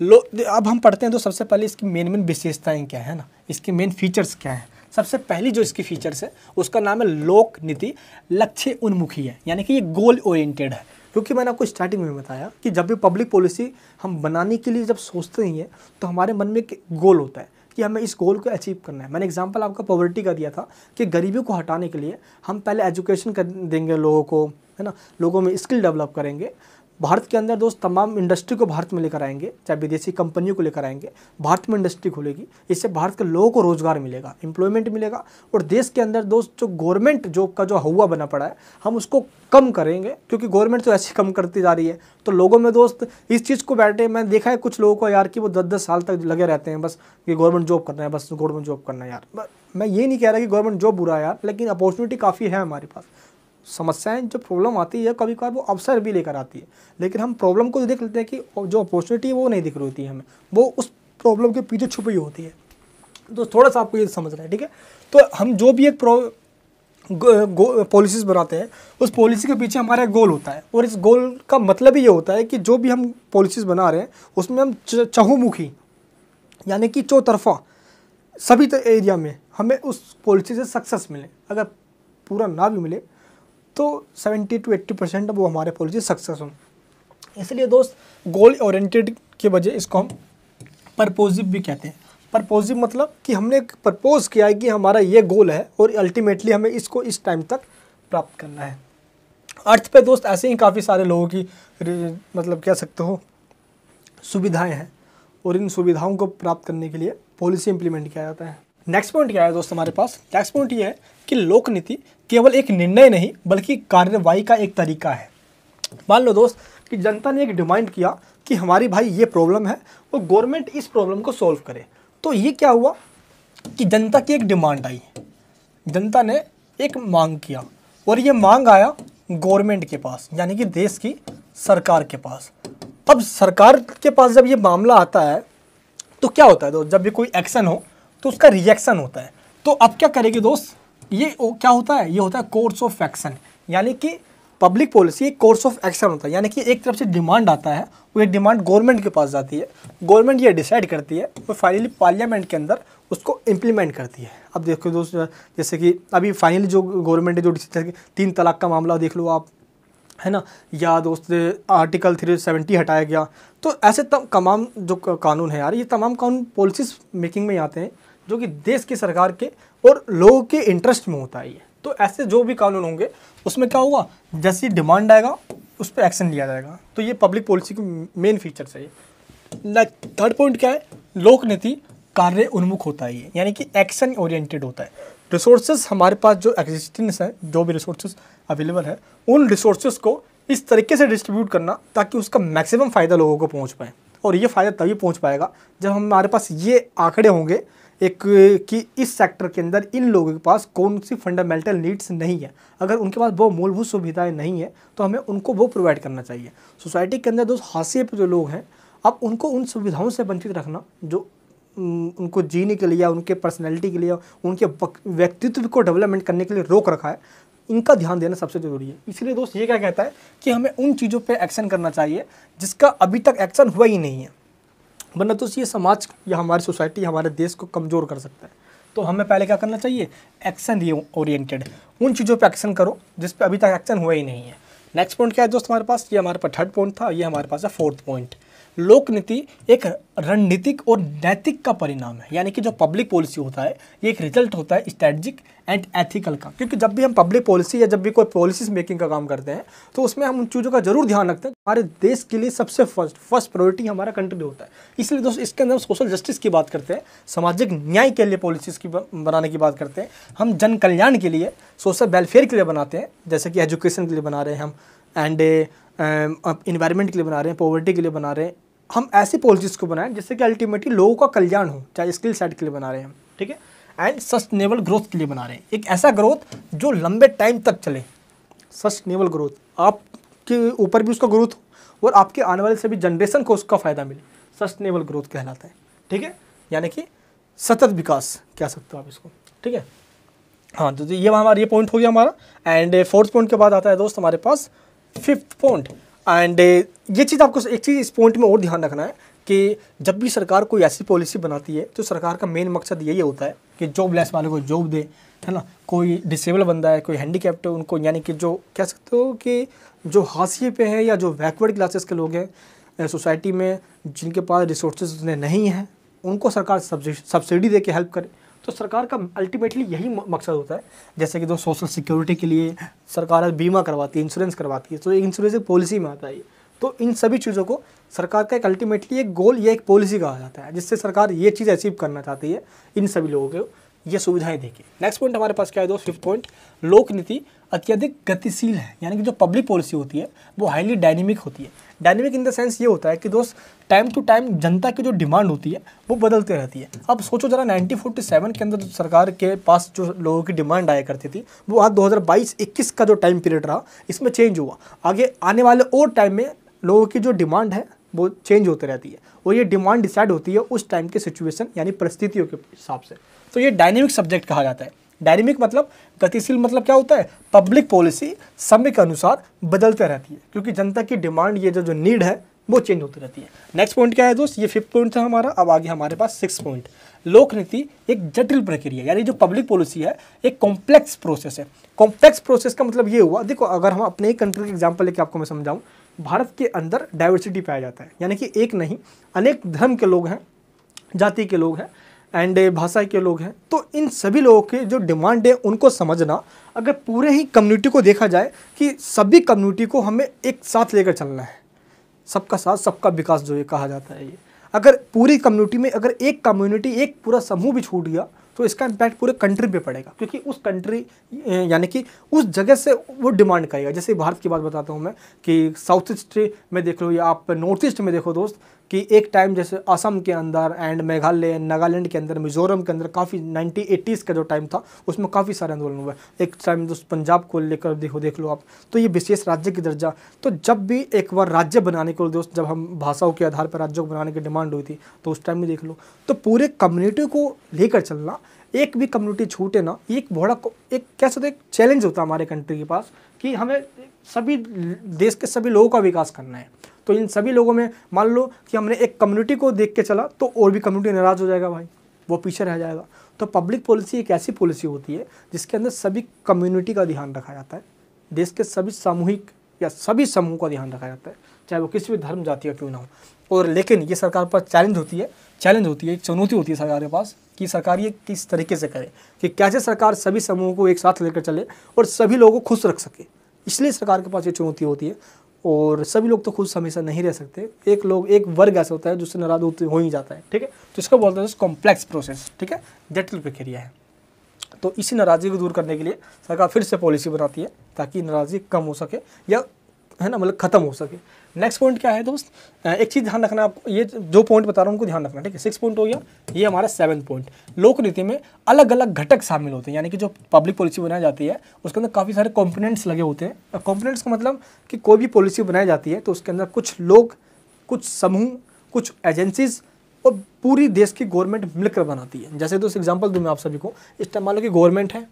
लो अब हम पढ़ते हैं तो सबसे पहले इसकी मेन मेन विशेषताएँ क्या है ना इसके मेन फीचर्स क्या हैं सबसे पहली जो इसकी फीचर्स है उसका नाम है लोक नीति लक्ष्य उन्मुखी है यानी कि ये गोल ओरिएंटेड है क्योंकि मैंने आपको स्टार्टिंग में बताया कि जब भी पब्लिक पॉलिसी हम बनाने के लिए जब सोचते ही हैं तो हमारे मन में एक गोल होता है कि हमें इस गोल को अचीव करना है मैंने एग्जाम्पल आपका पॉवर्टी का दिया था कि गरीबी को हटाने के लिए हम पहले एजुकेशन कर देंगे लोगों को है ना लोगों में स्किल डेवलप करेंगे भारत के अंदर दोस्त तमाम इंडस्ट्री को भारत में लेकर आएंगे चाहे विदेशी कंपनियों को लेकर आएंगे भारत में इंडस्ट्री खुलेगी इससे भारत के लोगों को रोज़गार मिलेगा एम्प्लॉयमेंट मिलेगा और देश के अंदर दोस्त जो गवर्नमेंट जॉब का जो हवा बना पड़ा है हम उसको कम करेंगे क्योंकि गवर्नमेंट तो ऐसे कम करती जा रही है तो लोगों में दोस्त इस चीज़ को बैठे मैंने देखा है कुछ लोगों को यार कि वो दस दस साल तक लगे रहते हैं बस ये गवर्नमेंट जॉब करना है बस गवर्नमेंट जॉब करना है यार मैं ये नहीं कह रहा कि गवर्नमेंट जॉब बुरा है यार लेकिन अपॉर्चुनिटी काफ़ी है हमारे पास समस्याएं जो प्रॉब्लम आती है कभी कभार वो अवसर भी लेकर आती है लेकिन हम प्रॉब्लम को देख लेते हैं कि जो अपॉर्चुनिटी है वो नहीं दिख रही होती है हमें वो उस प्रॉब्लम के पीछे छुपी होती है तो थोड़ा सा आपको ये समझना है ठीक है तो हम जो भी एक पॉलिसीज़ बनाते हैं उस पॉलिसी के पीछे हमारा गोल होता है और इस गोल का मतलब ही ये होता है कि जो भी हम पॉलिसीज़ बना रहे हैं उसमें हम चहुमुखी यानी कि चौतरफा सभी एरिया में हमें उस पॉलिसी से सक्सेस मिले अगर पूरा ना भी मिले तो 70 टू 80 परसेंट वो हमारे पॉलिसी सक्सेस हों इसलिए दोस्त गोल ओरिएंटेड के वजह इसको हम परपोजिव भी कहते हैं परपोजिव मतलब कि हमने प्रपोज किया है कि हमारा ये गोल है और अल्टीमेटली हमें इसको इस टाइम तक प्राप्त करना है अर्थ पे दोस्त ऐसे ही काफ़ी सारे लोगों की मतलब कह सकते हो सुविधाएं हैं और इन सुविधाओं को प्राप्त करने के लिए पॉलिसी इम्प्लीमेंट किया जाता है नेक्स्ट पॉइंट क्या है दोस्त हमारे पास नेक्स्ट पॉइंट ये है कि लोक नीति केवल एक निर्णय नहीं बल्कि कार्यवाही का एक तरीका है मान लो दोस्त कि जनता ने एक डिमांड किया कि हमारी भाई ये प्रॉब्लम है और गवर्नमेंट इस प्रॉब्लम को सॉल्व करे तो ये क्या हुआ कि जनता की एक डिमांड आई जनता ने एक मांग किया और ये मांग आया गवर्नमेंट के पास यानी कि देश की सरकार के पास अब सरकार के पास जब ये मामला आता है तो क्या होता है दोस्त जब भी कोई एक्शन हो तो उसका रिएक्शन होता है तो अब क्या करेंगे दोस्त ये क्या होता है ये होता है कोर्स ऑफ एक्शन यानी कि पब्लिक पॉलिसी एक कोर्स ऑफ एक्शन होता है यानी कि एक तरफ से डिमांड आता है वो डिमांड गवर्नमेंट के पास जाती है गवर्नमेंट ये डिसाइड करती है और फाइनली पार्लियामेंट के अंदर उसको इम्प्लीमेंट करती है अब देखो दोस्त जैसे कि अभी फाइनली जो गवर्नमेंट ने जो तीन तलाक का मामला देख लो आप है ना या दोस्त आर्टिकल थ्री सेवेंटी हटाया गया तो ऐसे तमाम जो कानून है यार ये तमाम कानून पॉलिसीज मेकिंग में आते हैं जो कि देश की सरकार के और लोगों के इंटरेस्ट में होता है ये तो ऐसे जो भी कानून होंगे उसमें क्या होगा जैसी डिमांड आएगा उस पर एक्शन लिया जाएगा तो ये पब्लिक पॉलिसी के मेन फीचर है ये थर्ड पॉइंट क्या है लोक नीति कार्य उन्मुख होता है यानी कि एक्शन ओरिएंटेड होता है रिसोर्सेज हमारे पास जो एग्जिस्टेंस हैं जो भी रिसोर्सेज अवेलेबल है उन रिसोर्सेज को इस तरीके से डिस्ट्रीब्यूट करना ताकि उसका मैक्सिमम फ़ायदा लोगों को पहुंच पाए और ये फ़ायदा तभी पहुंच पाएगा जब हमारे पास ये आंकड़े होंगे एक कि इस सेक्टर के अंदर इन लोगों के पास कौन सी फंडामेंटल नीड्स नहीं है अगर उनके पास वो मूलभूत सुविधाएं नहीं है तो हमें उनको वो प्रोवाइड करना चाहिए सोसाइटी के अंदर जो हाशिए पर जो लोग हैं अब उनको उन सुविधाओं से वंचित रखना जो उनको जीने के लिए उनके पर्सनैलिटी के लिए उनके व्यक्तित्व को डेवलपमेंट करने के लिए रोक रखा है इनका ध्यान देना सबसे ज़रूरी है इसलिए दोस्त ये क्या कहता है कि हमें उन चीज़ों पे एक्शन करना चाहिए जिसका अभी तक एक्शन हुआ ही नहीं है वरना तो ये समाज या हमारी सोसाइटी हमारे देश को कमज़ोर कर सकता है तो हमें पहले क्या करना चाहिए एक्शन ओरिएंटेड उन चीज़ों पर एक्शन करो जिस पर अभी तक एक्शन हुआ ही नहीं है नेक्स्ट पॉइंट क्या है दोस्त हमारे पास ये हमारे पास थर्ड पॉइंट था ये हमारे पास है फोर्थ पॉइंट लोकनीति एक रणनीतिक और नैतिक का परिणाम है यानी कि जो पब्लिक पॉलिसी होता है ये एक रिजल्ट होता है स्ट्रेटजिक एंड एथिकल का क्योंकि जब भी हम पब्लिक पॉलिसी या जब भी कोई पॉलिसीज मेकिंग का काम करते हैं तो उसमें हम उन चीज़ों का जरूर ध्यान रखते हैं हमारे देश के लिए सबसे फर्स्ट फर्स्ट प्रायोरिटी हमारा कंट्री होता है इसलिए दोस्तों इसके अंदर हम सोशल जस्टिस की बात करते हैं सामाजिक न्याय के लिए पॉलिसीज़ की बनाने की बात करते हैं हम जन कल्याण के लिए सोशल वेलफेयर के लिए बनाते हैं जैसे कि एजुकेशन के लिए बना रहे हैं हम एंड इन्वायरमेंट के लिए बना रहे हैं पॉवर्टी के लिए बना रहे हैं हम ऐसी पॉलिसीज़ को बनाएं जिससे कि अल्टीमेटली लोगों का कल्याण हो चाहे स्किल सेट के लिए बना रहे हैं ठीक है एंड सस्टेनेबल ग्रोथ के लिए बना रहे हैं एक ऐसा ग्रोथ जो लंबे टाइम तक चले सस्टेनेबल ग्रोथ आपके ऊपर भी उसका ग्रोथ हो और आपके आने वाले सभी जनरेशन को उसका फ़ायदा मिले सस्टेनेबल ग्रोथ कहलाता है ठीक है यानी कि सतत विकास कह सकते हो आप इसको ठीक है हाँ तो ये हमारा ये पॉइंट हो गया हमारा एंड फोर्थ पॉइंट के बाद आता है दोस्त हमारे पास फिफ्थ पॉइंट एंड ये चीज़ आपको एक चीज़ इस पॉइंट में और ध्यान रखना है कि जब भी सरकार कोई ऐसी पॉलिसी बनाती है तो सरकार का मेन मकसद यही होता है कि जॉबलेस वाले को जॉब दे है ना कोई डिसेबल बंदा है कोई हैंडीकैप्ट है उनको यानी कि जो कह सकते हो कि जो हाशिए पे हैं या जो बैकवर्ड क्लासेस के लोग हैं सोसाइटी में जिनके पास रिसोर्सेज नहीं हैं उनको सरकार सब्सिडी दे के हेल्प करे तो सरकार का अल्टीमेटली यही मकसद होता है जैसे कि दो सोशल सिक्योरिटी के लिए सरकार बीमा करवाती है इंश्योरेंस करवाती है तो इंश्योरेंस एक पॉलिसी में आता है तो इन सभी चीज़ों को सरकार का एक अल्टीमेटली एक गोल या एक पॉलिसी कहा जाता है जिससे सरकार ये चीज़ अचीव करना चाहती है इन सभी लोगों को ये सुविधाएं देके नेक्स्ट पॉइंट हमारे पास क्या है दोस्त फिफ्थ पॉइंट लोक नीति अत्यधिक गतिशील है यानी कि जो पब्लिक पॉलिसी होती है वो हाईली डायनेमिक होती है डायनेमिक इन द सेंस ये होता है कि दोस्त टाइम टू टाइम जनता की जो डिमांड होती है वो बदलते रहती है अब सोचो जरा 1947 के अंदर सरकार के पास जो लोगों की डिमांड आया करती थी वो आज 2022-21 का जो टाइम पीरियड रहा इसमें चेंज हुआ आगे आने वाले और टाइम में लोगों की जो डिमांड है वो चेंज होती रहती है और ये डिमांड डिसाइड होती है उस टाइम के सिचुएशन यानी परिस्थितियों के हिसाब से तो ये डायनेमिक सब्जेक्ट कहा जाता है डायनेमिक मतलब गतिशील मतलब क्या होता है पब्लिक पॉलिसी समय के अनुसार बदलते रहती है क्योंकि जनता की डिमांड ये जो जो नीड है वो चेंज होती रहती है नेक्स्ट पॉइंट क्या है दोस्त ये फिफ्थ पॉइंट था हमारा अब आगे हमारे पास सिक्स पॉइंट लोक नीति एक जटिल प्रक्रिया यानी जो पब्लिक पॉलिसी है एक कॉम्प्लेक्स प्रोसेस है कॉम्प्लेक्स प्रोसेस का मतलब ये हुआ देखो अगर हम अपने कंट्री का एग्जाम्पल लेके आपको मैं समझाऊँ भारत के अंदर डाइवर्सिटी पाया जाता है यानी कि एक नहीं अनेक धर्म के लोग हैं जाति के लोग हैं एंड भाषा के लोग हैं तो इन सभी लोगों के जो डिमांड है उनको समझना अगर पूरे ही कम्युनिटी को देखा जाए कि सभी कम्युनिटी को हमें एक साथ लेकर चलना है सबका साथ सबका विकास जो ये कहा जाता है ये अगर पूरी कम्युनिटी में अगर एक कम्युनिटी एक पूरा समूह भी छूट गया तो इसका इम्पैक्ट पूरे कंट्री पे पड़ेगा क्योंकि उस कंट्री यानी कि उस जगह से वो डिमांड करेगा जैसे भारत की बात बताता हूँ मैं कि साउथ ईस्ट में देख लो या आप नॉर्थ ईस्ट में देखो दोस्त कि एक टाइम जैसे असम के अंदर एंड मेघालय नागालैंड के अंदर मिजोरम के अंदर काफ़ी नाइनटीन एटीज़ का जो टाइम था उसमें काफ़ी सारे आंदोलन हुए एक टाइम जो तो पंजाब को लेकर देखो देख लो आप तो ये विशेष राज्य की दर्जा तो जब भी एक बार राज्य बनाने को दोस्त जब हम भाषाओं के आधार पर राज्यों को बनाने की डिमांड हुई थी तो उस टाइम भी देख लो तो पूरे कम्युनिटी को लेकर चलना एक भी कम्युनिटी छूटे ना एक बड़ा एक कह सकते एक चैलेंज होता है हमारे कंट्री के पास कि हमें सभी देश के सभी लोगों का विकास करना है तो इन सभी लोगों में मान लो कि हमने एक कम्युनिटी को देख के चला तो और भी कम्युनिटी नाराज़ हो जाएगा भाई वो पीछे रह जाएगा तो पब्लिक पॉलिसी एक ऐसी पॉलिसी होती है जिसके अंदर सभी कम्युनिटी का ध्यान रखा जाता है देश के सभी सामूहिक या सभी समूह का ध्यान रखा जाता है चाहे वो किसी भी धर्म जाति का क्यों ना हो और लेकिन ये सरकार पर चैलेंज होती है चैलेंज होती है एक चुनौती होती है सरकार के पास कि सरकार ये किस तरीके से करे कि कैसे सरकार सभी समूहों को एक साथ लेकर चले और सभी लोगों को खुश रख सके इसलिए सरकार के पास ये चुनौती होती है और सभी लोग तो खुश हमेशा नहीं रह सकते एक लोग एक वर्ग ऐसा होता है जिससे नाराज होते हो ही जाता है ठीक है तो इसको बोलते हैं कॉम्प्लेक्स प्रोसेस ठीक है जटिल प्रक्रिया है तो इसी नाराज़गी को दूर करने के लिए सरकार फिर से पॉलिसी बनाती है ताकि नाराज़गी कम हो सके या है ना मतलब खत्म हो सके नेक्स्ट पॉइंट क्या है दोस्त एक चीज़ ध्यान रखना आपको ये जो पॉइंट बता रहा हूँ उनको ध्यान रखना ठीक है सिक्स पॉइंट हो गया ये हमारा सेवन पॉइंट लोक नीति में अलग अलग घटक शामिल होते हैं यानी कि जो पब्लिक पॉलिसी बनाई जाती है उसके अंदर काफ़ी सारे कॉम्पोनेंट्स लगे होते हैं कॉम्पोनेंट्स का मतलब कि कोई भी पॉलिसी बनाई जाती है तो उसके अंदर कुछ लोग कुछ समूह कुछ एजेंसीज़ और पूरी देश की गवर्नमेंट मिलकर बनाती है जैसे दोस्त एग्जाम्पल दूँ मैं आप सभी को इस टाइम मान लो कि गवर्नमेंट है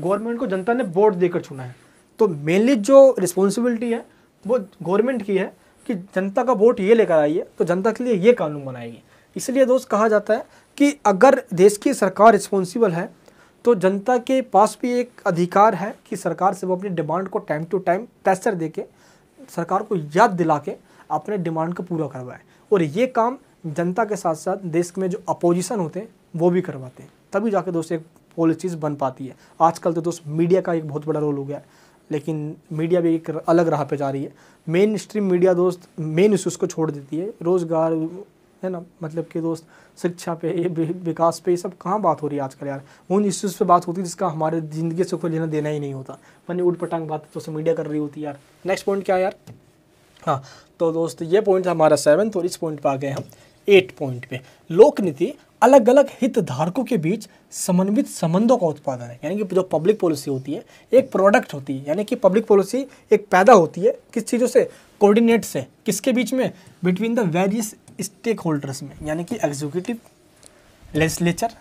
गवर्नमेंट को जनता ने वोट देकर चुना है तो मेनली जो रिस्पॉन्सिबिलिटी है वो गवर्नमेंट की है कि जनता का वोट ये लेकर आई है तो जनता के लिए ये कानून बनाएगी इसलिए दोस्त कहा जाता है कि अगर देश की सरकार रिस्पॉन्सिबल है तो जनता के पास भी एक अधिकार है कि सरकार से वो अपनी डिमांड को टाइम टू टाइम प्रेशर दे के सरकार को याद दिला के अपने डिमांड को पूरा करवाए और ये काम जनता के साथ साथ देश में जो अपोजिशन होते हैं वो भी करवाते हैं तभी जाके दोस्त एक पॉलिसीज़ बन पाती है आजकल तो दोस्त मीडिया का एक बहुत बड़ा रोल हो गया है लेकिन मीडिया भी एक अलग राह पे जा रही है मेन स्ट्रीम मीडिया दोस्त मेन इश्यूज़ को छोड़ देती है रोज़गार है ना मतलब कि दोस्त शिक्षा पे विकास पे ये सब कहाँ बात हो रही है आजकल यार उन इश्यूज़ पे बात होती है जिसका हमारे ज़िंदगी से कोई लेना देना ही नहीं होता मैंने उठ पटांग बात तो सोशल मीडिया कर रही होती है यार नेक्स्ट पॉइंट क्या है यार हाँ तो दोस्त ये पॉइंट हमारा सेवन्थ और इस पॉइंट पर आ गए हम एट पॉइंट पे लोक नीति अलग अलग हितधारकों के बीच समन्वित संबंधों का उत्पादन है यानी कि जो पब्लिक पॉलिसी होती है एक प्रोडक्ट होती है यानी कि पब्लिक पॉलिसी एक पैदा होती है किस चीज़ों से कोऑर्डिनेट से किसके बीच में between the various stakeholders में यानी कि एग्जीक्यूटिव लेजिस्लेचर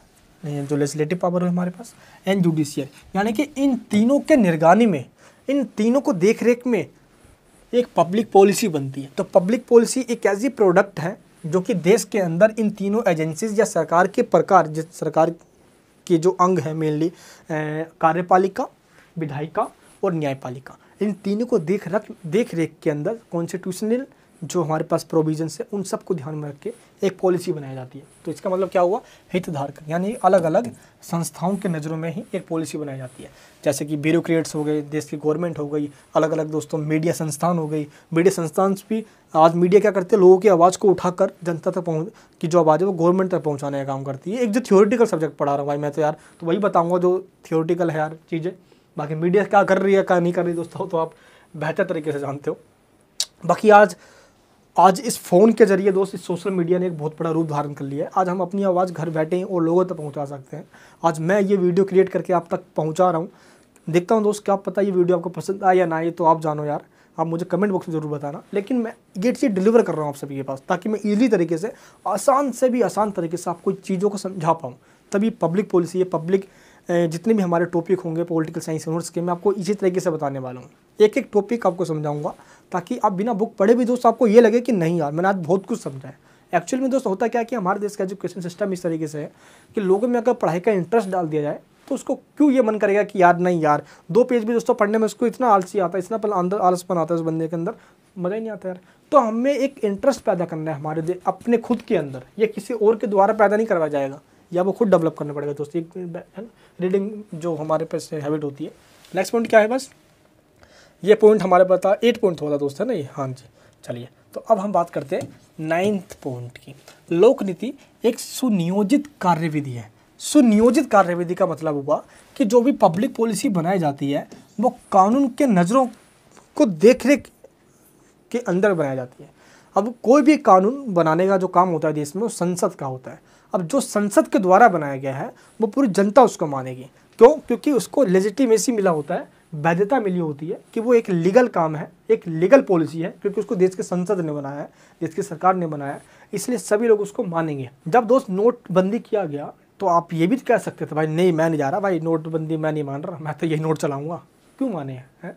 जो लेजिस्लेटिव पावर है हमारे पास एंड जुडिशियल यानी कि इन तीनों के निगरानी में इन तीनों को देख रेख में एक पब्लिक पॉलिसी बनती है तो पब्लिक पॉलिसी एक ऐसी प्रोडक्ट है जो कि देश के अंदर इन तीनों एजेंसीज या सरकार के प्रकार जिस सरकार के जो अंग हैं मेनली कार्यपालिका विधायिका और न्यायपालिका इन तीनों को देख रख देख रेख के अंदर कॉन्स्टिट्यूशनल जो हमारे पास प्रोविजन है उन सबको ध्यान में रख के एक पॉलिसी बनाई जाती है तो इसका मतलब क्या हुआ हितधारक यानी अलग अलग संस्थाओं के नज़रों में ही एक पॉलिसी बनाई जाती है जैसे कि ब्यूरोक्रेट्स हो गए देश की गवर्नमेंट हो गई अलग अलग दोस्तों मीडिया संस्थान हो गई मीडिया संस्थान भी आज मीडिया क्या करते हैं लोगों की आवाज़ को उठाकर जनता तक पहुँच की जो आवाज़ है वो गवर्नमेंट तक पहुँचाने का काम करती है एक जो थियोरिटिकल सब्जेक्ट पढ़ा रहा हूँ भाई मैं तो यार तो वही बताऊँगा जो थियोरिटिकल है यार चीज़ें बाकी मीडिया क्या कर रही है क्या नहीं कर रही दोस्तों तो आप बेहतर तरीके से जानते हो बाकी आज आज इस फ़ोन के जरिए दोस्त इस सोशल मीडिया ने एक बहुत बड़ा रूप धारण कर लिया है आज हम अपनी आवाज़ घर बैठे हैं और लोगों तक पहुंचा सकते हैं आज मैं ये वीडियो क्रिएट करके आप तक पहुंचा रहा हूं देखता हूं दोस्त क्या पता ये वीडियो आपको पसंद आया या ना ये तो आप जानो यार आप मुझे कमेंट बॉक्स में ज़रूर बताना लेकिन मैं ये चीज़ डिलीवर कर रहा हूँ आप सभी के पास ताकि मैं ईजी तरीके से आसान से भी आसान तरीके से आपको चीज़ों को समझा पाऊँ तभी पब्लिक पॉलिसी है पब्लिक जितने भी हमारे टॉपिक होंगे पॉलिटिकल साइंस यूनिवर्स के मैं आपको इसी तरीके से बताने वाला हूँ एक एक टॉपिक आपको समझाऊंगा ताकि आप बिना बुक पढ़े भी दोस्त आपको ये लगे कि नहीं यार मैंने आज बहुत कुछ समझा है एक्चुअल में दोस्त होता क्या है कि हमारे देश का एजुकेशन सिस्टम इस तरीके से है कि लोगों में अगर पढ़ाई का इंटरेस्ट डाल दिया जाए तो उसको क्यों ये मन करेगा कि यार नहीं यार दो पेज भी दोस्तों पढ़ने में उसको इतना आलसी आता है इतना अंदर आलसपन आता है उस बंदे के अंदर मज़ा ही नहीं आता यार तो हमें एक इंटरेस्ट पैदा करना है हमारे अपने खुद के अंदर या किसी और के द्वारा पैदा नहीं करवाया जाएगा या वो खुद डेवलप करना पड़ेगा दोस्तों एक रीडिंग जो हमारे पास हैबिट होती है नेक्स्ट पॉइंट क्या है बस ये पॉइंट हमारे पता एट पॉइंट होता दोस्त है ना ये हाँ जी चलिए तो अब हम बात करते हैं नाइन्थ पॉइंट की लोक नीति एक सुनियोजित कार्यविधि है सुनियोजित कार्यविधि का मतलब हुआ कि जो भी पब्लिक पॉलिसी बनाई जाती है वो कानून के नज़रों को देख रेख के अंदर बनाई जाती है अब कोई भी कानून बनाने का जो काम होता है देश में वो संसद का होता है अब जो संसद के द्वारा बनाया गया है वो पूरी जनता उसको मानेगी क्यों क्योंकि उसको लेजिटिमेसी मिला होता है वैधता मिली होती है कि वो एक लीगल काम है एक लीगल पॉलिसी है क्योंकि उसको देश के संसद ने बनाया है देश की सरकार ने बनाया है इसलिए सभी लोग उसको मानेंगे जब दोस्त नोटबंदी किया गया तो आप ये भी कह सकते थे भाई नहीं मैं नहीं जा रहा भाई नोटबंदी मैं नहीं मान रहा मैं तो यही नोट चलाऊँगा क्यों माने हैं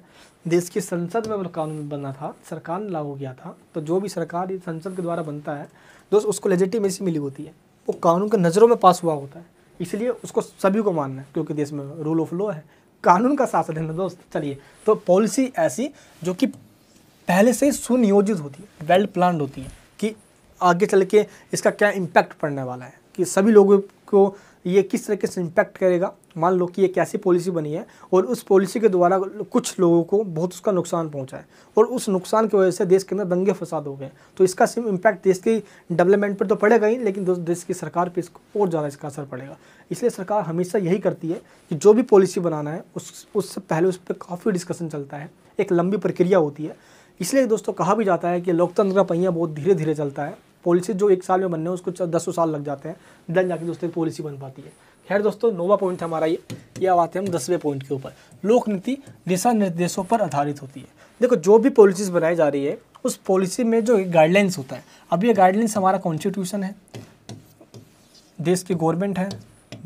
देश की संसद में कानून बना था सरकार ने लागू किया था तो जो भी सरकार संसद के द्वारा बनता है दोस्त उसको लेजिटिमेसी मिली होती है वो कानून के नज़रों में पास हुआ होता है इसलिए उसको सभी को मानना है क्योंकि देश में रूल ऑफ लॉ है कानून का शासन है ना दोस्त चलिए तो पॉलिसी ऐसी जो कि पहले से ही सुनियोजित होती है वेल प्लान होती है कि आगे चल के इसका क्या इम्पैक्ट पड़ने वाला है कि सभी लोगों को ये किस तरीके से इम्पैक्ट करेगा मान लो कि एक ऐसी पॉलिसी बनी है और उस पॉलिसी के द्वारा कुछ लोगों को बहुत उसका नुकसान पहुंचा है और उस नुकसान की वजह से देश के अंदर दंगे फसाद हो गए तो इसका सिम इम्पैक्ट देश की डेवलपमेंट पर तो पड़ेगा ही लेकिन देश की सरकार पर इसको और ज़्यादा इसका असर पड़ेगा इसलिए सरकार हमेशा यही करती है कि जो भी पॉलिसी बनाना है उस उससे पहले उस पर काफ़ी डिस्कशन चलता है एक लंबी प्रक्रिया होती है इसलिए दोस्तों कहा भी जाता है कि लोकतंत्र का पहिया बहुत धीरे धीरे चलता है पॉलिसी जो एक साल में बनने हैं उसको दसों साल लग जाते हैं देन जाके दोस्तों पॉलिसी बन पाती है खैर दोस्तों नोवा पॉइंट है हमारा ये ये आते हैं हम दसवें पॉइंट के ऊपर लोक नीति दिशा निर्देशों पर आधारित होती है देखो जो भी पॉलिसीज बनाई जा रही है उस पॉलिसी में जो गाइडलाइंस होता है अब ये गाइडलाइंस हमारा कॉन्स्टिट्यूशन है देश की गवर्नमेंट है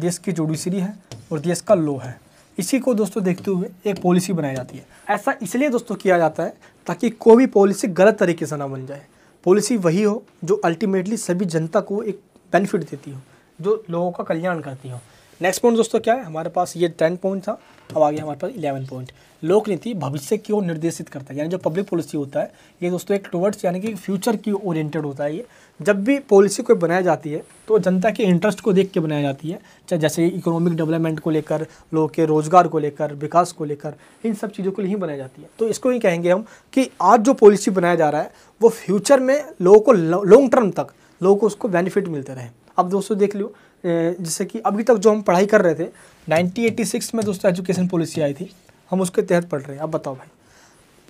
देश की जुडिशरी है और देश का लॉ है इसी को दोस्तों देखते हुए एक पॉलिसी बनाई जाती है ऐसा इसलिए दोस्तों किया जाता है ताकि कोई भी पॉलिसी गलत तरीके से ना बन जाए पॉलिसी वही हो जो अल्टीमेटली सभी जनता को एक बेनिफिट देती हो जो लोगों का कल्याण करती हो नेक्स्ट पॉइंट दोस्तों क्या है हमारे पास ये टेन पॉइंट था अब आगे हमारे पास इलेवन पॉइंट लोक नीति भविष्य की ओर निर्देशित करता है यानी जो पब्लिक पॉलिसी होता है ये दोस्तों एक टूवर्ड्स यानी कि फ्यूचर की ओरिएंटेड होता है ये जब भी पॉलिसी कोई बनाई जाती है तो जनता के इंटरेस्ट को देख के बनाई जाती है चाहे जैसे इकोनॉमिक डेवलपमेंट को लेकर लोगों के रोजगार को लेकर विकास को लेकर इन सब चीज़ों को लिए बनाई जाती है तो इसको ही कहेंगे हम कि आज जो पॉलिसी बनाया जा रहा है वो फ्यूचर में लोगों को लॉन्ग टर्म तक लोगों को उसको बेनिफिट मिलते रहे अब दोस्तों देख लो जैसे कि अभी तक जो हम पढ़ाई कर रहे थे 1986 में दोस्तों एजुकेशन पॉलिसी आई थी हम उसके तहत पढ़ रहे हैं अब बताओ भाई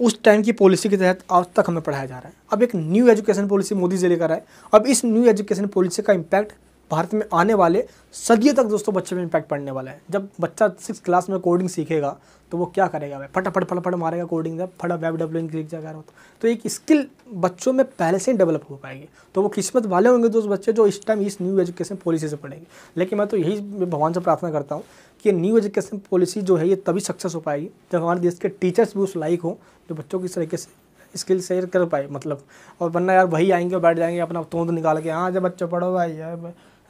उस टाइम की पॉलिसी के तहत आज तक हमें पढ़ाया जा रहा है अब एक new education policy Modi ji लेकर आए अब इस न्यू एजुकेशन पॉलिसी का इम्पैक्ट भारत में आने वाले सदियों तक दोस्तों बच्चे में इम्पैक्ट पड़ने वाला है जब बच्चा सिक्स क्लास में कोडिंग सीखेगा तो वो क्या करेगा भाई फटाफट फटाफट मारेगा कोडिंग फटा वेब डेवलपिंग लिख जाएगा तो तो एक स्किल बच्चों में पहले से ही डेवलप हो पाएगी तो वो किस्मत वाले होंगे दोस्त बच्चे जो इस टाइम इस न्यू एजुकेशन पॉलिसी से पढ़ेंगे लेकिन मैं तो यही भगवान से प्रार्थना करता हूँ कि न्यू एजुकेशन पॉलिसी जो है ये तभी सक्सेस हो पाएगी जब हमारे देश के टीचर्स भी उस लाइक हों जो बच्चों की इस तरीके से स्किल शेयर कर पाए मतलब और वरना यार वही आएंगे और बैठ जाएंगे अपना तोंद निकाल के हाँ जब बच्चा पढ़ो भाई यार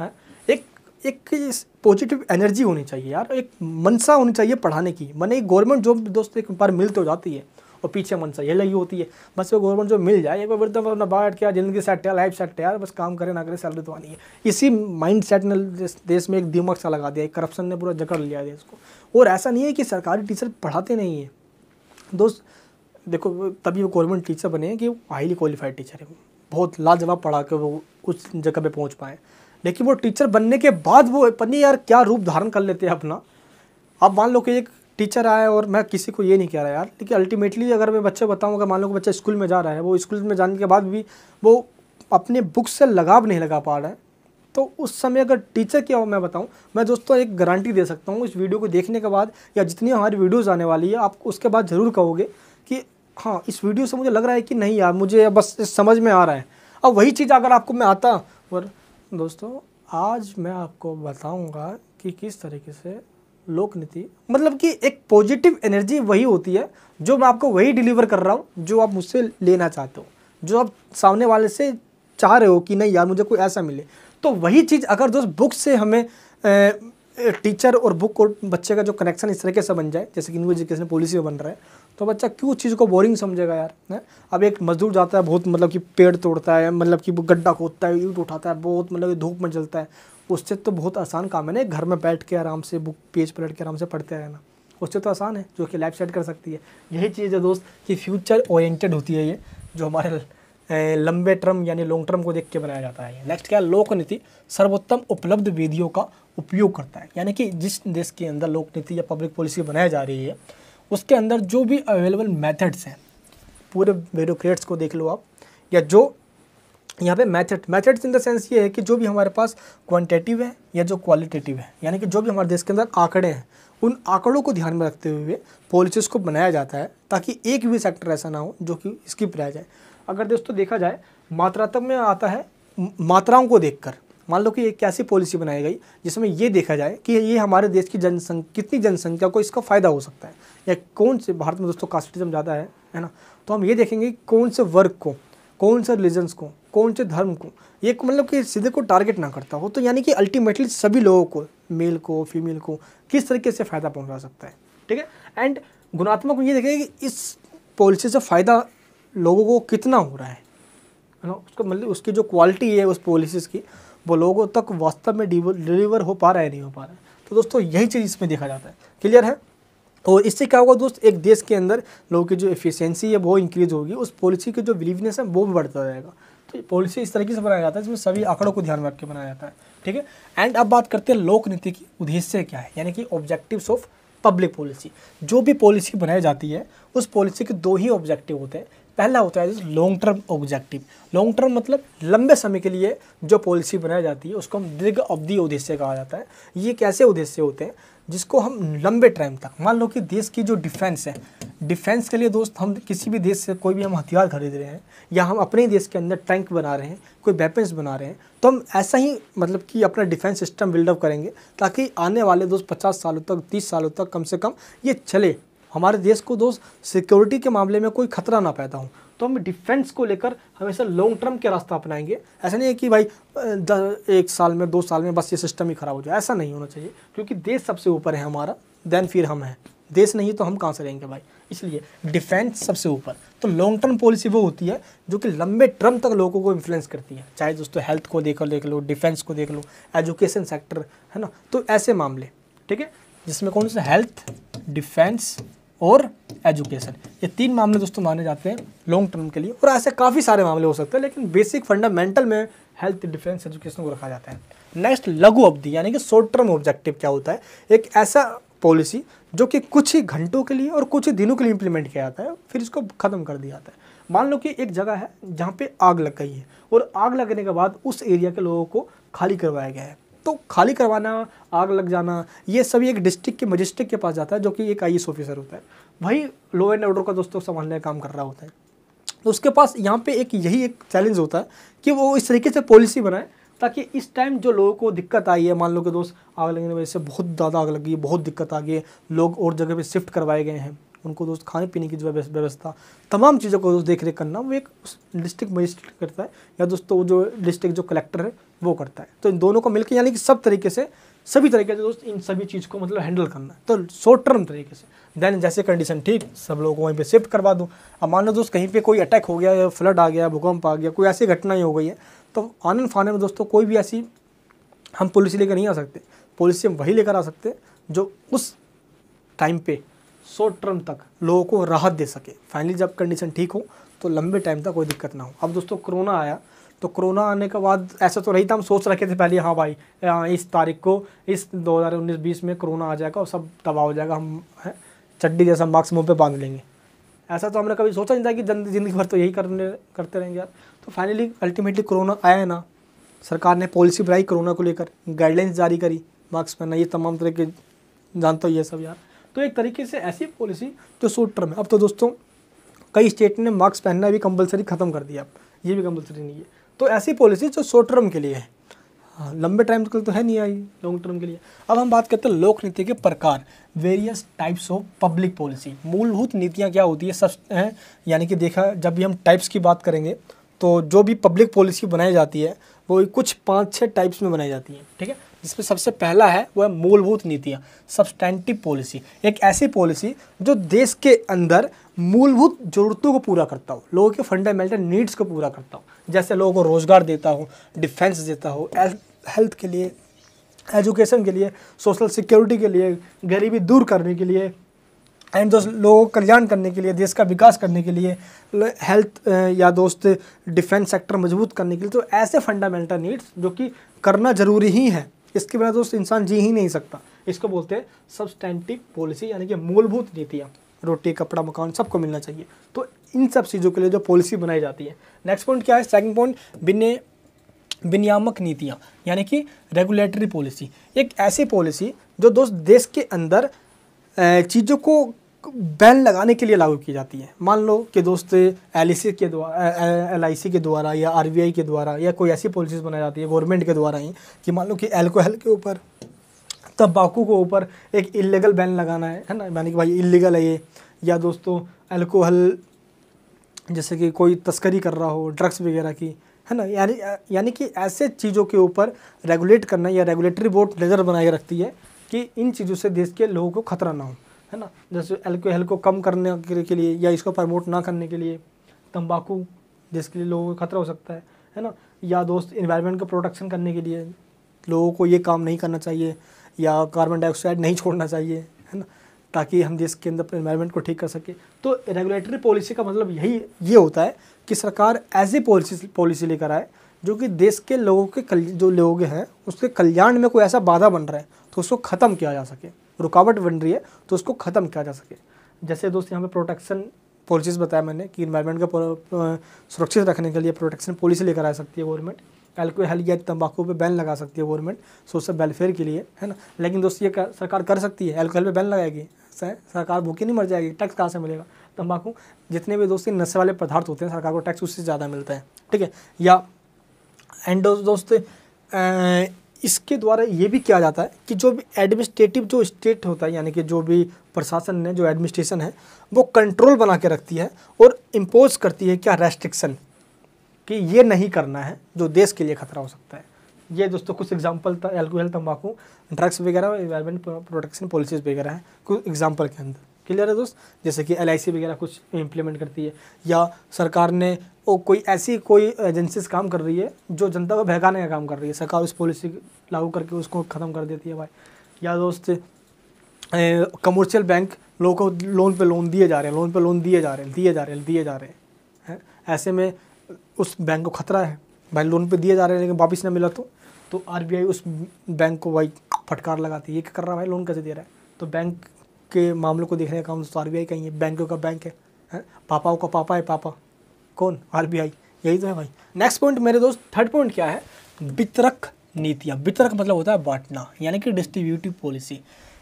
है एक एक पॉजिटिव एनर्जी होनी चाहिए यार एक मनसा होनी चाहिए पढ़ाने की मैंने एक गवर्नमेंट जॉब दोस्त एक बार मिल तो जाती है और पीछे मनसा ये लगी होती है बस वो गवर्नमेंट जॉब मिल जाए एक बार तो अपना बैठ के यार जिंदगी सेट है लाइफ सेट है यार बस काम करें ना करें सैलरी तो आनी है इसी माइंड सेट ने देश में एक दिमाग सा लगा दिया करप्शन ने पूरा जकड़ लिया देश को और ऐसा नहीं है कि सरकारी टीचर पढ़ाते नहीं है दोस्त देखो तभी वो गवर्नमेंट टीचर बने हैं कि हाईली क्वालिफाइड टीचर है बहुत लाजवाब पढ़ा के वो उस जगह पे पहुंच पाए लेकिन वो टीचर बनने के बाद वो पनी यार क्या रूप धारण कर लेते हैं अपना अब मान लो कि एक टीचर आए और मैं किसी को ये नहीं कह रहा यार लेकिन अल्टीमेटली अगर मैं बच्चे बताऊँ अगर मान लो कि बच्चा स्कूल में जा रहा है वो स्कूल में जाने के बाद भी वो अपने बुक से लगाव नहीं लगा पा रहा है तो उस समय अगर टीचर क्या हो मैं बताऊं मैं दोस्तों एक गारंटी दे सकता हूं इस वीडियो को देखने के बाद या जितनी हमारी वीडियोस आने वाली है आप उसके बाद ज़रूर कहोगे कि हाँ इस वीडियो से मुझे लग रहा है कि नहीं यार मुझे बस समझ में आ रहा है अब वही चीज़ अगर आपको मैं आता और दोस्तों आज मैं आपको बताऊंगा कि किस तरीके से लोक नीति मतलब कि एक पॉजिटिव एनर्जी वही होती है जो मैं आपको वही डिलीवर कर रहा हूँ जो आप मुझसे लेना चाहते हो जो आप सामने वाले से चाह रहे हो कि नहीं यार मुझे कोई ऐसा मिले तो वही चीज़ अगर दोस्त बुक से हमें ए, टीचर और बुक और बच्चे का जो कनेक्शन इस तरीके से बन जाए जैसे कि न्यू एजुकेशन पॉलिसी में बन रहा है तो बच्चा क्यों चीज़ को बोरिंग समझेगा यार ने? अब एक मजदूर जाता है बहुत मतलब कि पेड़ तोड़ता है मतलब कि गड्ढा खोदता है ईट उठाता है बहुत मतलब धूप में जलता है उससे तो बहुत आसान काम है ना घर में बैठ के आराम से बुक पेज पलट के आराम से पढ़ते रहना उससे तो आसान है जो कि लाइफ सेट कर सकती है यही चीज़ है दोस्त कि फ्यूचर ओरिएंटेड होती है ये जो हमारे लंबे टर्म यानी लॉन्ग टर्म को देख के बनाया जाता है नेक्स्ट क्या लोक नीति सर्वोत्तम उपलब्ध विधियों का उपयोग करता है यानी कि जिस देश के अंदर लोक नीति या पब्लिक पॉलिसी बनाई जा रही है उसके अंदर जो भी अवेलेबल मेथड्स हैं पूरे ब्यूरोक्रेट्स को देख लो आप या जो यहाँ पे method methods in the sense ये है कि जो भी हमारे पास क्वांटिटेटिव है या जो क्वालिटेटिव है यानी कि जो भी हमारे देश के अंदर आंकड़े हैं उन आंकड़ों को ध्यान में रखते हुए पॉलिसीज को बनाया जाता है ताकि एक भी सेक्टर ऐसा ना हो जो कि स्किप रह जाए अगर दोस्तों देखा जाए मात्रात्मक में आता है मात्राओं को देखकर मान लो कि एक ऐसी पॉलिसी बनाई गई जिसमें ये देखा जाए कि ये हमारे देश की जनसंख्या कितनी जनसंख्या को इसका फ़ायदा हो सकता है या कौन से भारत में दोस्तों कास्टिज़म ज़्यादा है है ना तो हम ये देखेंगे कौन से वर्ग को कौन से रिलीजन्स को कौन से धर्म को ये मतलब कि सीधे को टारगेट ना करता हो तो यानी कि अल्टीमेटली सभी लोगों को मेल को फीमेल को किस तरीके से फ़ायदा पहुँचा सकता है ठीक है एंड गुणात्मक ये देखेंगे कि इस पॉलिसी से फ़ायदा लोगों को कितना हो रहा है है ना उसका मतलब उसकी जो क्वालिटी है उस पॉलिसीज़ की वो लोगों तक वास्तव में डिलीवर हो पा रहा है नहीं हो पा रहा है तो दोस्तों यही चीज़ इसमें देखा जाता है क्लियर है और इससे क्या होगा दोस्त एक देश के अंदर लोगों की जो एफिशिएंसी है वो इंक्रीज होगी उस पॉलिसी की जो बिलीवनेस है वो भी बढ़ता रहेगा तो पॉलिसी इस तरीके से बनाया जाता है जिसमें सभी आंकड़ों को ध्यान में रख के बनाया जाता है ठीक है एंड अब बात करते हैं लोक नीति की उद्देश्य क्या है यानी कि ऑब्जेक्टिव्स ऑफ पब्लिक पॉलिसी जो भी पॉलिसी बनाई जाती है उस पॉलिसी के दो ही ऑब्जेक्टिव होते हैं पहला होता है long term objective long term मतलब लंबे समय के लिए जो पॉलिसी बनाई जाती है उसको हम दीर्घ अवधि उद्देश्य कहा जाता है ये कैसे उद्देश्य होते हैं जिसको हम लंबे टाइम तक मान लो कि देश की जो डिफेंस है डिफेंस के लिए दोस्त हम किसी भी देश से कोई भी हम हथियार खरीद रहे हैं या हम अपने देश के अंदर टैंक बना रहे हैं कोई वेपन्स बना रहे हैं तो हम ऐसा ही मतलब कि अपना डिफेंस सिस्टम बिल्डअप करेंगे ताकि आने वाले दोस्त पचास सालों तक तीस सालों तक कम से कम ये चले हमारे देश को दोस्त सिक्योरिटी के मामले में कोई खतरा ना पैदा हो तो हम डिफेंस को लेकर हमेशा लॉन्ग टर्म के रास्ता अपनाएंगे ऐसा नहीं है कि भाई एक साल में दो साल में बस ये सिस्टम ही खराब हो जाए ऐसा नहीं होना चाहिए क्योंकि देश सबसे ऊपर है हमारा देन फिर हम हैं देश नहीं तो हम कहाँ से रहेंगे भाई इसलिए डिफेंस सबसे ऊपर तो लॉन्ग टर्म पॉलिसी वो होती है जो कि लंबे टर्म तक लोगों को इन्फ्लुएंस करती है चाहे दोस्तों हेल्थ को देख देख लो डिफेंस को देख लो एजुकेशन सेक्टर है ना तो ऐसे मामले ठीक है जिसमें कौन सा हेल्थ डिफेंस और एजुकेशन ये तीन मामले दोस्तों माने जाते हैं लॉन्ग टर्म के लिए और ऐसे काफ़ी सारे मामले हो सकते हैं लेकिन बेसिक फंडामेंटल में हेल्थ डिफेंस एजुकेशन को रखा जाता है नेक्स्ट लघु अवधि यानी कि शॉर्ट टर्म ऑब्जेक्टिव क्या होता है एक ऐसा पॉलिसी जो कि कुछ ही घंटों के लिए और कुछ ही दिनों के लिए इंप्लीमेंट किया जाता है फिर इसको ख़त्म कर दिया जाता है मान लो कि एक जगह है जहाँ पे आग लग गई है और आग लगने के बाद उस एरिया के लोगों को खाली करवाया गया है तो खाली करवाना आग लग जाना ये सभी एक डिस्ट्रिक्ट के मजिस्ट्रेट के पास जाता है जो कि एक आई ऑफिसर होता है वही लॉ एंड ऑर्डर का दोस्तों संभालने का काम कर रहा होता है तो उसके पास यहाँ पे एक यही एक चैलेंज होता है कि वो इस तरीके से पॉलिसी बनाए ताकि इस टाइम जो लोगों को दिक्कत आई है मान लो कि दोस्त आग लगने की वजह से बहुत ज़्यादा आग लगी बहुत दिक्कत आ गई है लोग और जगह पे शिफ्ट करवाए गए हैं उनको दोस्त खाने पीने की जो व्यवस्था तमाम चीज़ों को दोस्त देख रेख करना वो एक डिस्ट्रिक्ट मजिस्ट्रेट करता है या दोस्तों वो जो डिस्ट्रिक्ट जो कलेक्टर है वो करता है तो इन दोनों को मिलकर यानी कि सब तरीके से सभी तरीके से दोस्त इन सभी चीज़ को मतलब हैंडल करना है तो शॉर्ट टर्म तरीके से देन जैसे कंडीशन ठीक सब लोगों को वहीं पे शिफ्ट करवा दूँ अब मान लो दोस्त कहीं पे कोई अटैक हो गया या फ्लड आ गया भूकंप आ गया कोई ऐसी घटना ही हो गई है तो आनंद फाने में दोस्तों कोई भी ऐसी हम पॉलिसी लेकर नहीं आ सकते पॉलिसी हम वही लेकर आ सकते जो उस टाइम पे शॉर्ट टर्म तक लोगों को राहत दे सके फाइनली जब कंडीशन ठीक हो तो लंबे टाइम तक कोई दिक्कत ना हो अब दोस्तों कोरोना आया तो कोरोना आने के बाद ऐसा तो रही था हम सोच रखे थे पहले हाँ भाई इस तारीख को इस 2019-20 में कोरोना आ जाएगा और सब तबाह हो जाएगा हम चड्डी जैसा मास्क मुंह पे बांध लेंगे ऐसा तो हमने कभी सोचा नहीं था कि ज़िंदगी भर तो यही करने करते रहेंगे यार तो फाइनली अल्टीमेटली कोरोना आया है ना सरकार ने पॉलिसी बनाई कोरोना को लेकर गाइडलाइंस जारी करी मास्क पहनना ये तमाम तरह के जानते हो ये सब यार तो एक तरीके से ऐसी पॉलिसी जो शॉर्ट टर्म है अब तो दोस्तों कई स्टेट ने मास्क पहनना भी कंपलसरी ख़त्म कर दिया अब ये भी कंपलसरी नहीं है तो ऐसी पॉलिसी जो शॉर्ट टर्म के लिए है हाँ, लंबे टाइम के लिए तो है नहीं आई लॉन्ग टर्म के लिए अब हम बात करते हैं लोक नीति के प्रकार various types of public policy मूलभूत नीतियाँ क्या होती है सब हैं यानी कि देखा जब भी हम टाइप्स की बात करेंगे तो जो भी पब्लिक पॉलिसी बनाई जाती है वो कुछ पाँच छः टाइप्स में बनाई जाती है ठीक है जिसमें सबसे पहला है वह है मूलभूत नीतियाँ सब्सटैंटिव पॉलिसी एक ऐसी पॉलिसी जो देश के अंदर मूलभूत ज़रूरतों को पूरा करता हूँ लोगों के फंडामेंटल नीड्स को पूरा करता हूँ जैसे लोगों को रोज़गार देता हूँ डिफेंस देता हूँ हेल्थ के लिए एजुकेशन के लिए सोशल सिक्योरिटी के लिए गरीबी दूर करने के लिए एंड दोस्त लोगों का कल्याण करने के लिए देश का विकास करने के लिए हेल्थ या दोस्त डिफेंस सेक्टर मजबूत करने के लिए तो ऐसे फंडामेंटल नीड्स जो कि करना ज़रूरी ही है इसके बिना दोस्त इंसान जी ही नहीं सकता इसको बोलते हैं सबस्टैंटिव पॉलिसी यानी कि मूलभूत नीतियाँ रोटी कपड़ा मकान सबको मिलना चाहिए तो इन सब चीज़ों के लिए जो पॉलिसी बनाई जाती है नेक्स्ट पॉइंट क्या है सेकंड पॉइंट बिने विनियामक नीतियाँ यानी कि रेगुलेटरी पॉलिसी एक ऐसी पॉलिसी जो दोस्त देश के अंदर चीज़ों को बैन लगाने के लिए लागू की जाती है मान लो कि दोस्त एल e के द्वारा एल के द्वारा या आर के द्वारा या कोई ऐसी पॉलिसीज़ बनाई जाती है गवर्नमेंट के द्वारा ही कि मान लो कि एल्कोहल के ऊपर तम्बाकू को ऊपर एक इलीगल बैन लगाना है है ना यानी कि भाई इलीगल है ये या दोस्तों अल्कोहल जैसे कि कोई तस्करी कर रहा हो ड्रग्स वगैरह की है ना यानी यानी कि ऐसे चीज़ों के ऊपर रेगुलेट करना या रेगुलेटरी बोर्ड नज़र बना के रखती है कि इन चीज़ों से देश के लोगों को खतरा ना हो है ना जैसे अल्कोहल को कम करने के लिए या इसको प्रमोट ना करने के लिए तंबाकू देश के लिए लोगों को खतरा हो सकता है है ना या दोस्त इन्वायरमेंट का प्रोटेक्शन करने के लिए लोगों को ये काम नहीं करना चाहिए या कार्बन डाइऑक्साइड नहीं छोड़ना चाहिए है ना ताकि हम देश के अंदर अपने इन्वायरमेंट को ठीक कर सकें तो रेगुलेटरी पॉलिसी का मतलब यही ये होता है कि सरकार ऐसी पॉलिसी पॉलिसी लेकर आए जो कि देश के लोगों के कल जो लोग हैं उसके कल्याण में कोई ऐसा बाधा बन रहा है तो उसको ख़त्म किया जा सके रुकावट बन रही है तो उसको ख़त्म किया जा सके जैसे दोस्त यहाँ पर प्रोटेक्शन पॉलिसीज़ बताया मैंने कि इन्वायरमेंट का सुरक्षित रखने के लिए प्रोटेक्शन पॉलिसी लेकर आ सकती है गवर्नमेंट एल्कोहल या तंबाकू पे बैन लगा सकती है गवर्नमेंट सोशल वेलफेयर के लिए है ना लेकिन दोस्त ये सरकार कर सकती है एल्कोहल पे बैन लगाएगी सरकार भूखी नहीं मर जाएगी टैक्स कहाँ से मिलेगा तंबाकू जितने भी दोस्त नशे वाले पदार्थ होते हैं सरकार को टैक्स उससे ज़्यादा मिलता है ठीक है या एंड दोस्त इसके द्वारा ये भी किया जाता है कि जो भी एडमिनिस्ट्रेटिव जो स्टेट होता है यानी कि जो भी प्रशासन है जो एडमिनिस्ट्रेशन है वो कंट्रोल बना के रखती है और इम्पोज करती है क्या रेस्ट्रिक्शन कि ये नहीं करना है जो देश के लिए खतरा हो सकता है ये दोस्तों कुछ एग्जाम्पल एल्कोहल तंबाकू ड्रग्स वगैरह और इन्वायरमेंट प्रोटेक्शन पॉलिसीज वगैरह हैं कुछ एग्जाम्पल के अंदर क्लियर है दोस्त जैसे कि एल वगैरह कुछ इम्प्लीमेंट करती है या सरकार ने ओ, कोई ऐसी कोई एजेंसीज काम कर रही है जो जनता को बहकाने का काम कर रही है सरकार उस पॉलिसी लागू करके उसको ख़त्म कर देती है भाई या दोस्त कमर्शियल बैंक लोगों को लोन पे लोन दिए जा रहे हैं लोन पे लोन दिए जा रहे हैं दिए जा रहे हैं दिए जा रहे हैं ऐसे में उस बैंक को खतरा है भाई लोन पे दिए जा रहे हैं लेकिन वापस ना मिला तो तो आरबीआई उस बैंक को भाई फटकार लगाती है ये क्या कर रहा भाई लोन कैसे दे रहा है तो बैंक के मामलों को देखने का काम तो आर बी आई ही बैंकों का बैंक है, है? पापाओं का पापा है पापा कौन आर यही तो है भाई नेक्स्ट पॉइंट मेरे दोस्त थर्ड पॉइंट क्या है वितरक नीतियाँ वितरक मतलब होता है बांटना यानी कि डिस्ट्रीब्यूटिव पॉलिसी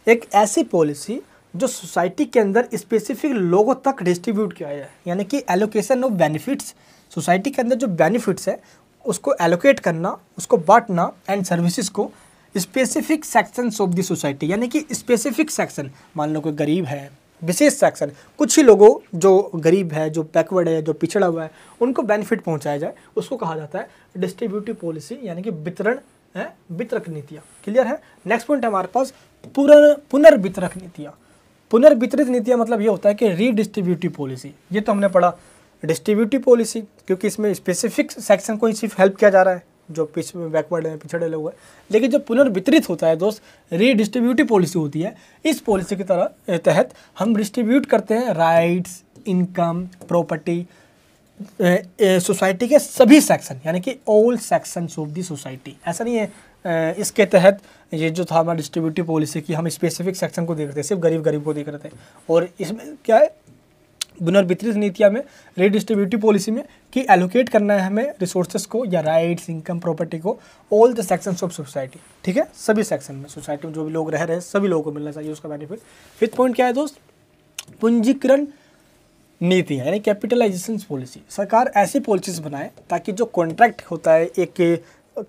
एक ऐसी पॉलिसी जो सोसाइटी के अंदर स्पेसिफिक लोगों तक डिस्ट्रीब्यूट किया जाए यानी कि एलोकेशन ऑफ बेनिफिट्स सोसाइटी के अंदर जो बेनिफिट्स है उसको एलोकेट करना उसको बांटना एंड सर्विसेज को specific section of the society यानी कि स्पेसिफिक सेक्शन मान लो कोई गरीब है विशेष सेक्शन कुछ ही लोगों जो गरीब है जो बैकवर्ड है जो पिछड़ा हुआ है उनको बेनिफिट पहुंचाया जाए उसको कहा जाता है डिस्ट्रीब्यूटिव पॉलिसी यानी कि वितरण है वितरक नीतियाँ क्लियर है नेक्स्ट पॉइंट हमारे पास पुनर्वितरक नीतियाँ पुनर्वितरित नीतियाँ मतलब ये होता है कि रीडिस्ट्रीब्यूटिव पॉलिसी ये तो हमने पढ़ा डिस्ट्रीब्यूटिव पॉलिसी क्योंकि इसमें स्पेसिफिक सेक्शन को ही सिर्फ हेल्प किया जा रहा है जो पिछ बैकवर्ड है पिछड़े लोग हैं लेकिन जो पुनर्वितरित होता है दोस्त रीडिस्ट्रीब्यूटिव पॉलिसी होती है इस पॉलिसी के तरह तहत हम डिस्ट्रीब्यूट करते हैं राइट्स इनकम प्रॉपर्टी सोसाइटी के सभी सेक्शन यानी कि all sections of the society ऐसा नहीं है इसके तहत ये जो था हमारा डिस्ट्रीब्यूटिव पॉलिसी की हम स्पेसिफिक सेक्शन को देख रहे थे सिर्फ गरीब गरीब को देख रहे थे और इसमें क्या है पुनर्वितरित नीतिया में रिडिस्ट्रीब्यूटिव पॉलिसी में कि एलोकेट करना है हमें रिसोर्सेज को या राइट्स इनकम प्रॉपर्टी को all the sections of society ठीक है सभी सेक्शन में सोसाइटी में जो भी लोग रह रहे हैं सभी लोगों को मिलना चाहिए उसका बेनिफिट फिफ्थ पॉइंट क्या है दोस्त पूंजीकरण नीति यानी कैपिटलाइजेशन पॉलिसी सरकार ऐसी पॉलिसीज बनाए ताकि जो कॉन्ट्रैक्ट होता है एक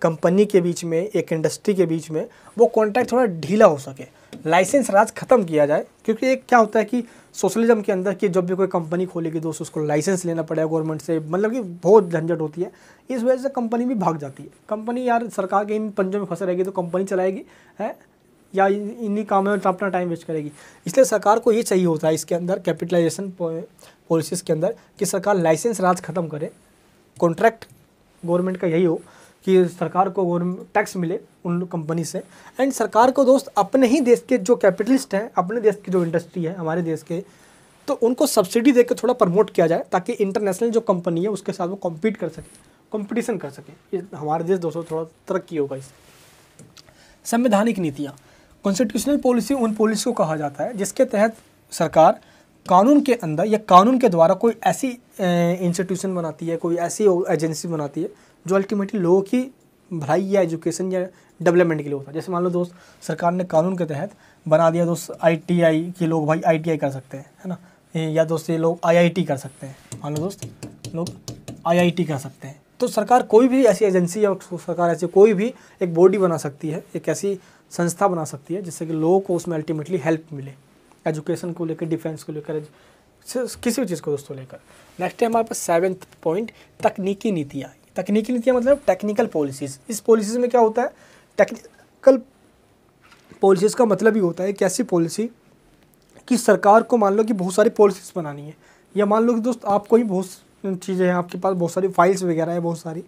कंपनी के बीच में एक इंडस्ट्री के बीच में वो कॉन्ट्रैक्ट थोड़ा ढीला हो सके लाइसेंस राज खत्म किया जाए क्योंकि एक क्या होता है कि सोशलिज्म के अंदर कि जब भी कोई कंपनी खोलेगी दोस्त उसको लाइसेंस लेना पड़ेगा गवर्नमेंट से मतलब कि बहुत झंझट होती है इस वजह से कंपनी भी भाग जाती है कंपनी यार सरकार के इन पंजों में फंसे रहेगी तो कंपनी चलाएगी है या इन्हीं कामों में अपना टाइम वेस्ट करेगी इसलिए सरकार को ये चाहिए होता है इसके अंदर कैपिटलाइजेशन पॉलिसीज़ के अंदर कि सरकार लाइसेंस राज ख़त्म करे कॉन्ट्रैक्ट गवर्नमेंट का यही हो कि सरकार को टैक्स मिले उन कंपनी से एंड सरकार को दोस्त अपने ही देश के जो कैपिटलिस्ट हैं अपने देश की जो इंडस्ट्री है हमारे देश के तो उनको सब्सिडी देकर थोड़ा प्रमोट किया जाए ताकि इंटरनेशनल जो कंपनी है उसके साथ वो कॉम्पीट कर सके कंपटीशन कर सके हमारे देश दोस्तों थोड़ा तरक्की होगा इससे संवैधानिक नीतियाँ कॉन्स्टिट्यूशनल पॉलिसी उन पॉलिसी को कहा जाता है जिसके तहत सरकार कानून के अंदर या कानून के द्वारा कोई ऐसी इंस्टीट्यूशन बनाती है कोई ऐसी एजेंसी बनाती है जो अल्टीमेटली लोगों की भलाई या एजुकेशन या डेवलपमेंट के लिए होता है जैसे मान लो दोस्त सरकार ने कानून के तहत बना दिया दोस्त आईटीआई के लोग भाई आईटीआई कर सकते हैं है ना या दोस्त ये लोग आईआईटी कर सकते हैं मान लो दोस्त लोग आईआईटी कर सकते हैं तो सरकार कोई भी ऐसी एजेंसी या सरकार ऐसी कोई भी एक बॉडी बना सकती है एक ऐसी संस्था बना सकती है जिससे कि लोगों को उसमें अल्टीमेटली हेल्प मिले एजुकेशन को लेकर डिफेंस को लेकर किसी भी चीज़ को दोस्तों लेकर नेक्स्ट है हमारे पास सेवेंथ पॉइंट तकनीकी नीतियाँ तकनीकी नीतियाँ मतलब टेक्निकल पॉलिसीज़ इस पॉलिसीज़ में क्या होता है टेक्निकल पॉलिसीज़ का मतलब ही होता है एक ऐसी पॉलिसी कि सरकार को मान लो कि बहुत सारी पॉलिसीज़ बनानी है या मान लो कि दोस्त आपको ही बहुत चीज़ें हैं आपके पास बहुत सारी फाइल्स वगैरह है बहुत सारी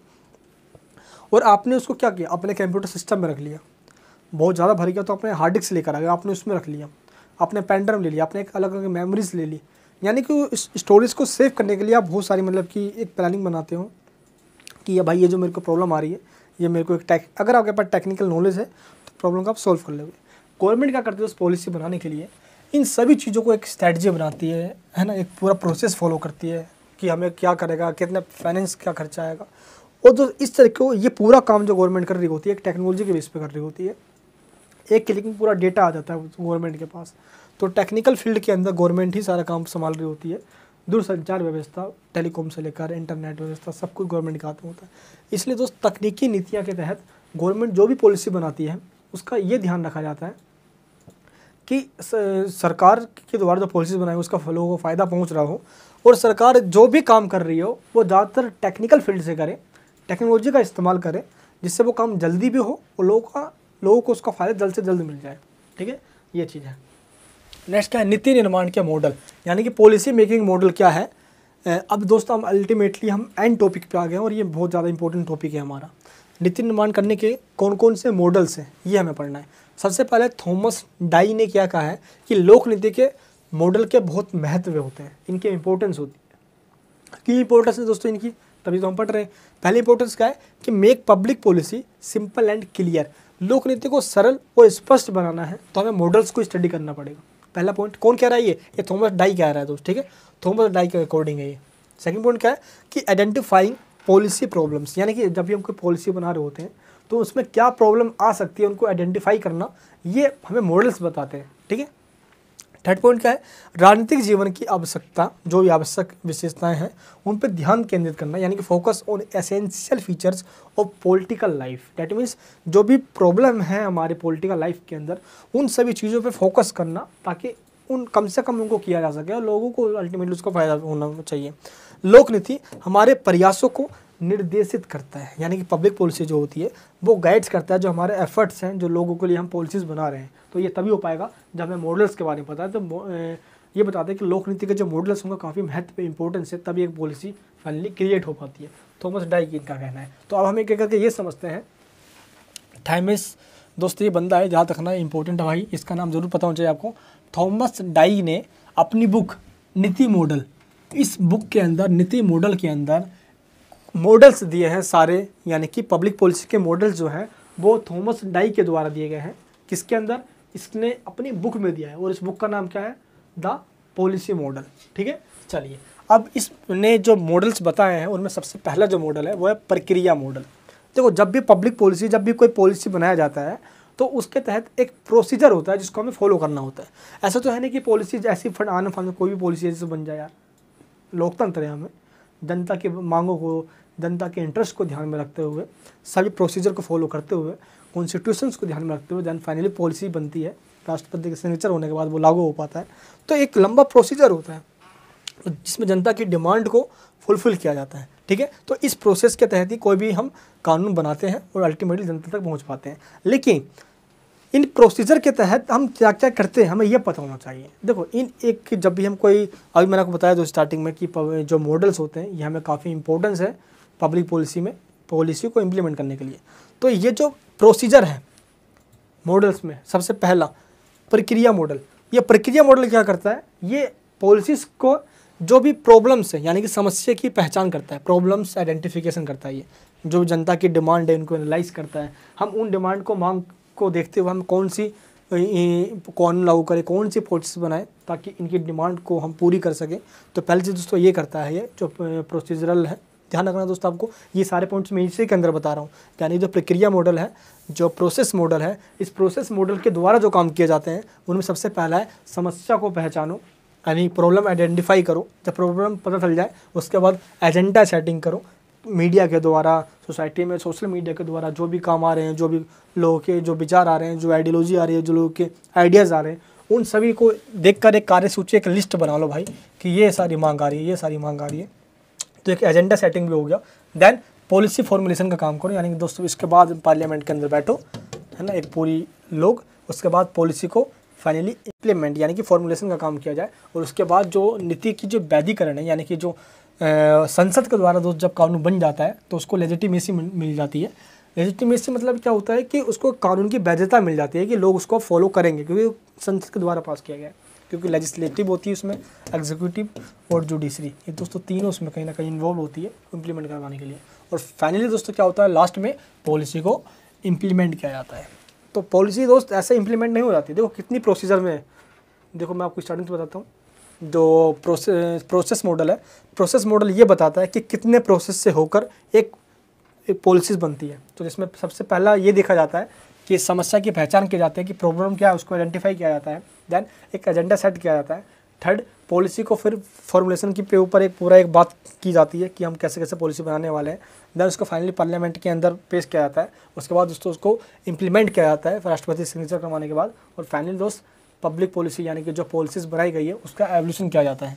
और आपने उसको क्या किया अपने कंप्यूटर सिस्टम में रख लिया बहुत ज़्यादा भर गया तो आपने हार्ड डिस्क लेकर आ गया आपने उसमें रख लिया अपने पेन ले लिया अपने एक अलग अलग मेमोरीज ले ली यानी कि स्टोरेज को सेव करने के लिए आप बहुत सारी मतलब कि एक प्लानिंग बनाते हो कि ये भाई ये जो मेरे को प्रॉब्लम आ रही है ये मेरे को एक टेक अगर आपके पास टेक्निकल नॉलेज है तो प्रॉब्लम को आप सॉल्व कर लोगे गवर्नमेंट क्या करती है उस पॉलिसी बनाने के लिए इन सभी चीज़ों को एक स्ट्रैटी बनाती है है ना एक पूरा प्रोसेस फॉलो करती है कि हमें क्या करेगा कितना फाइनेंस क्या खर्चा आएगा और जो इस तरह को ये पूरा काम जो गवर्नमेंट कर रही होती है एक टेक्नोलॉजी के बेस पे कर रही होती है एक क्लिक में पूरा डेटा आ जाता है गवर्नमेंट के पास तो टेक्निकल फील्ड के अंदर गवर्नमेंट ही सारा काम संभाल रही होती है दूरसंचार व्यवस्था टेलीकॉम से लेकर इंटरनेट व्यवस्था सब कुछ गवर्नमेंट के हाथ में होता है इसलिए दोस्त तकनीकी नीतियाँ के तहत गवर्नमेंट जो भी पॉलिसी बनाती है उसका ये ध्यान रखा जाता है कि सरकार के द्वारा जो पॉलिसी बनाई उसका लोगों को फ़ायदा पहुँच रहा हो और सरकार जो भी काम कर रही हो वो ज़्यादातर टेक्निकल फील्ड से करे टेक्नोलॉजी का इस्तेमाल करे जिससे वो काम जल्दी भी हो और लोगों का लोगों को उसका फ़ायदा जल्द से जल्द मिल जाए ठीक है ये चीज़ है नेक्स्ट क्या है नीति निर्माण के मॉडल यानी कि पॉलिसी मेकिंग मॉडल क्या है अब दोस्तों हम अल्टीमेटली हम एंड टॉपिक पे आ गए हैं और ये बहुत ज़्यादा इंपॉर्टेंट टॉपिक है हमारा नीति निर्माण करने के कौन कौन से मॉडल्स हैं ये हमें पढ़ना है सबसे पहले थॉमस डाई ने क्या कहा है कि लोक नीति के मॉडल के बहुत महत्व होते हैं इनके इंपॉर्टेंस होती है क्यों इंपॉर्टेंस है दोस्तों इनकी तभी तो हम पढ़ रहे हैं पहली इंपॉर्टेंस क्या है कि make public policy simple and clear लोक नीति को सरल और स्पष्ट बनाना है तो हमें मॉडल्स को स्टडी करना पड़ेगा पहला पॉइंट कौन कह रहा है ये ये थॉमस डाई कह रहा है दोस्त ठीक है थॉमस डाई के अकॉर्डिंग है ये सेकंड पॉइंट क्या है कि आइडेंटिफाइंग पॉलिसी प्रॉब्लम्स यानी कि जब भी हम कोई पॉलिसी बना रहे होते हैं तो उसमें क्या प्रॉब्लम आ सकती है उनको आइडेंटिफाई करना ये हमें मॉडल्स बताते हैं ठीक है थर्ड पॉइंट क्या है राजनीतिक जीवन की आवश्यकता जो भी आवश्यक विशेषताएं हैं उन पर ध्यान केंद्रित करना यानी कि focus on essential features of political life that means जो भी प्रॉब्लम है हमारे पॉलिटिकल लाइफ के अंदर उन सभी चीज़ों पर फोकस करना ताकि उन कम से कम उनको किया जा सके और लोगों को अल्टीमेटली उसका फायदा होना चाहिए लोकनीति हमारे प्रयासों को निर्देशित करता है यानी कि पब्लिक पॉलिसी जो होती है वो गाइड्स करता है जो हमारे एफर्ट्स हैं जो लोगों के लिए हम पॉलिसीज़ बना रहे हैं तो ये तभी हो पाएगा जब हमें मॉडल्स के बारे में पता है तो ये बताते हैं कि लोक नीति के जो मॉडल्स होंगे काफ़ी महत्व इंपॉर्टेंस है तभी एक पॉलिसी फाइनली क्रिएट हो पाती है थॉमस डाइकिन का कहना है तो अब हम एक करके ये समझते हैं थैमिस दोस्तों ये बंदा है जहाँ तक ना इंपॉर्टेंट है भाई इसका नाम जरूर पता होना चाहिए आपको थॉमस डाई ने अपनी बुक नीति मॉडल इस बुक के अंदर नीति मॉडल के अंदर मॉडल्स दिए हैं सारे यानी कि पब्लिक पॉलिसी के मॉडल्स जो हैं वो थॉमस डाई के द्वारा दिए गए हैं किसके अंदर इसने अपनी बुक में दिया है और इस बुक का नाम क्या है द पॉलिसी मॉडल ठीक है चलिए अब इसने जो मॉडल्स बताए हैं उनमें सबसे पहला जो मॉडल है वो है प्रक्रिया मॉडल देखो जब भी पब्लिक पॉलिसी जब भी कोई पॉलिसी बनाया जाता है तो उसके तहत एक प्रोसीजर होता है जिसको हमें फॉलो करना होता है ऐसा तो है नहीं कि पॉलिसी ऐसी फंड आने फंड कोई भी पॉलिसी ऐसी बन जाए यार लोकतंत्र है हमें जनता की मांगों को जनता के इंटरेस्ट को ध्यान में रखते हुए सभी प्रोसीजर को फॉलो करते हुए कॉन्स्टिट्यूशन को ध्यान में रखते हुए दैन फाइनली पॉलिसी बनती है राष्ट्रपति के सिग्नेचर होने के बाद वो लागू हो पाता है तो एक लंबा प्रोसीजर होता है जिसमें जनता की डिमांड को फुलफिल किया जाता है ठीक है तो इस प्रोसेस के तहत ही कोई भी हम कानून बनाते हैं और अल्टीमेटली जनता तक पहुंच पाते हैं लेकिन इन प्रोसीजर के तहत हम क्या क्या करते हैं हमें यह पता होना चाहिए देखो इन एक जब भी हम कोई अभी मैंने आपको बताया जो स्टार्टिंग में कि जो मॉडल्स होते हैं ये हमें काफ़ी इंपॉर्टेंस है पब्लिक पॉलिसी में पॉलिसी को इम्प्लीमेंट करने के लिए तो ये जो प्रोसीजर है मॉडल्स में सबसे पहला प्रक्रिया मॉडल ये प्रक्रिया मॉडल क्या करता है ये पॉलिसीज़ को जो भी प्रॉब्लम्स है यानी कि समस्या की पहचान करता है प्रॉब्लम्स आइडेंटिफिकेशन करता है ये जो जनता की डिमांड है उनको एनालाइज करता है हम उन डिमांड को मांग को देखते हुए हम कौन सी कौन लागू करें कौन सी प्रोसेस बनाए ताकि इनकी डिमांड को हम पूरी कर सकें तो पहले चीज़ दोस्तों ये करता है ये जो प्रोसीजरल है ध्यान रखना दोस्तों आपको ये सारे पॉइंट्स मैं इसी के अंदर बता रहा हूँ यानी जो प्रक्रिया मॉडल है जो प्रोसेस मॉडल है इस प्रोसेस मॉडल के द्वारा जो काम किए जाते हैं उनमें सबसे पहला है समस्या को पहचानो यानी प्रॉब्लम आइडेंटिफाई करो जब प्रॉब्लम पता चल जाए उसके बाद एजेंडा सेटिंग करो मीडिया के द्वारा सोसाइटी में सोशल मीडिया के द्वारा जो भी काम आ रहे हैं जो भी लोगों के जो विचार आ रहे हैं जो आइडियोलॉजी आ रही है जो लोगों के आइडियाज़ आ रहे हैं उन सभी को देखकर एक कार्य सूची एक लिस्ट बना लो भाई कि ये सारी मांग आ रही है ये सारी मांग आ रही है तो एक एजेंडा सेटिंग भी हो गया देन पॉलिसी फॉर्मुलेशन का काम करो यानी कि दोस्तों इसके बाद पार्लियामेंट के अंदर बैठो है ना एक पूरी लोग उसके बाद पॉलिसी को फाइनली इंप्लीमेंट यानी कि फॉर्मुलेशन का काम किया जाए और उसके बाद जो नीति की जो वैधिकरण है यानी कि जो संसद के द्वारा दोस्त जब कानून बन जाता है तो उसको लेजिटिमेसी मिल जाती है लेजिटिमेसी मतलब क्या होता है कि उसको कानून की वैधता मिल जाती है कि लोग उसको फॉलो करेंगे क्योंकि संसद के द्वारा पास किया गया है क्योंकि लेजिस्लेटिव होती है उसमें एग्जीक्यूटिव और जुडिशरी ये दोस्तों तीनों उसमें कहीं ना कहीं इन्वॉल्व होती है इम्प्लीमेंट करवाने के लिए और फाइनली दोस्तों क्या होता है लास्ट में पॉलिसी को इम्प्लीमेंट किया जाता है तो पॉलिसी दोस्त ऐसे इम्प्लीमेंट नहीं हो जाती देखो कितनी प्रोसीजर में है देखो मैं आपको स्टार्टिंग से बताता हूँ जो प्रोसेस प्रोसेस मॉडल है प्रोसेस मॉडल ये बताता है कि कितने प्रोसेस से होकर एक, एक पॉलिसीज बनती है तो इसमें सबसे पहला ये देखा जाता है कि समस्या की पहचान की जाती है कि प्रॉब्लम क्या है उसको आइडेंटिफाई किया जाता है देन एक एजेंडा सेट किया जाता है थर्ड पॉलिसी को फिर फॉर्मुलेशन के ऊपर एक पूरा एक बात की जाती है कि हम कैसे कैसे पॉलिसी बनाने वाले हैं देन उसको फाइनली पार्लियामेंट के अंदर पेश किया जाता है उसके बाद दोस्तों उसको इम्प्लीमेंट किया जाता है राष्ट्रपति सिग्नेचर करवाने के बाद और फाइनली दोस्त पब्लिक पॉलिसी यानी कि जो पॉलिसीज़ बनाई गई है उसका एवोल्यूशन किया जाता है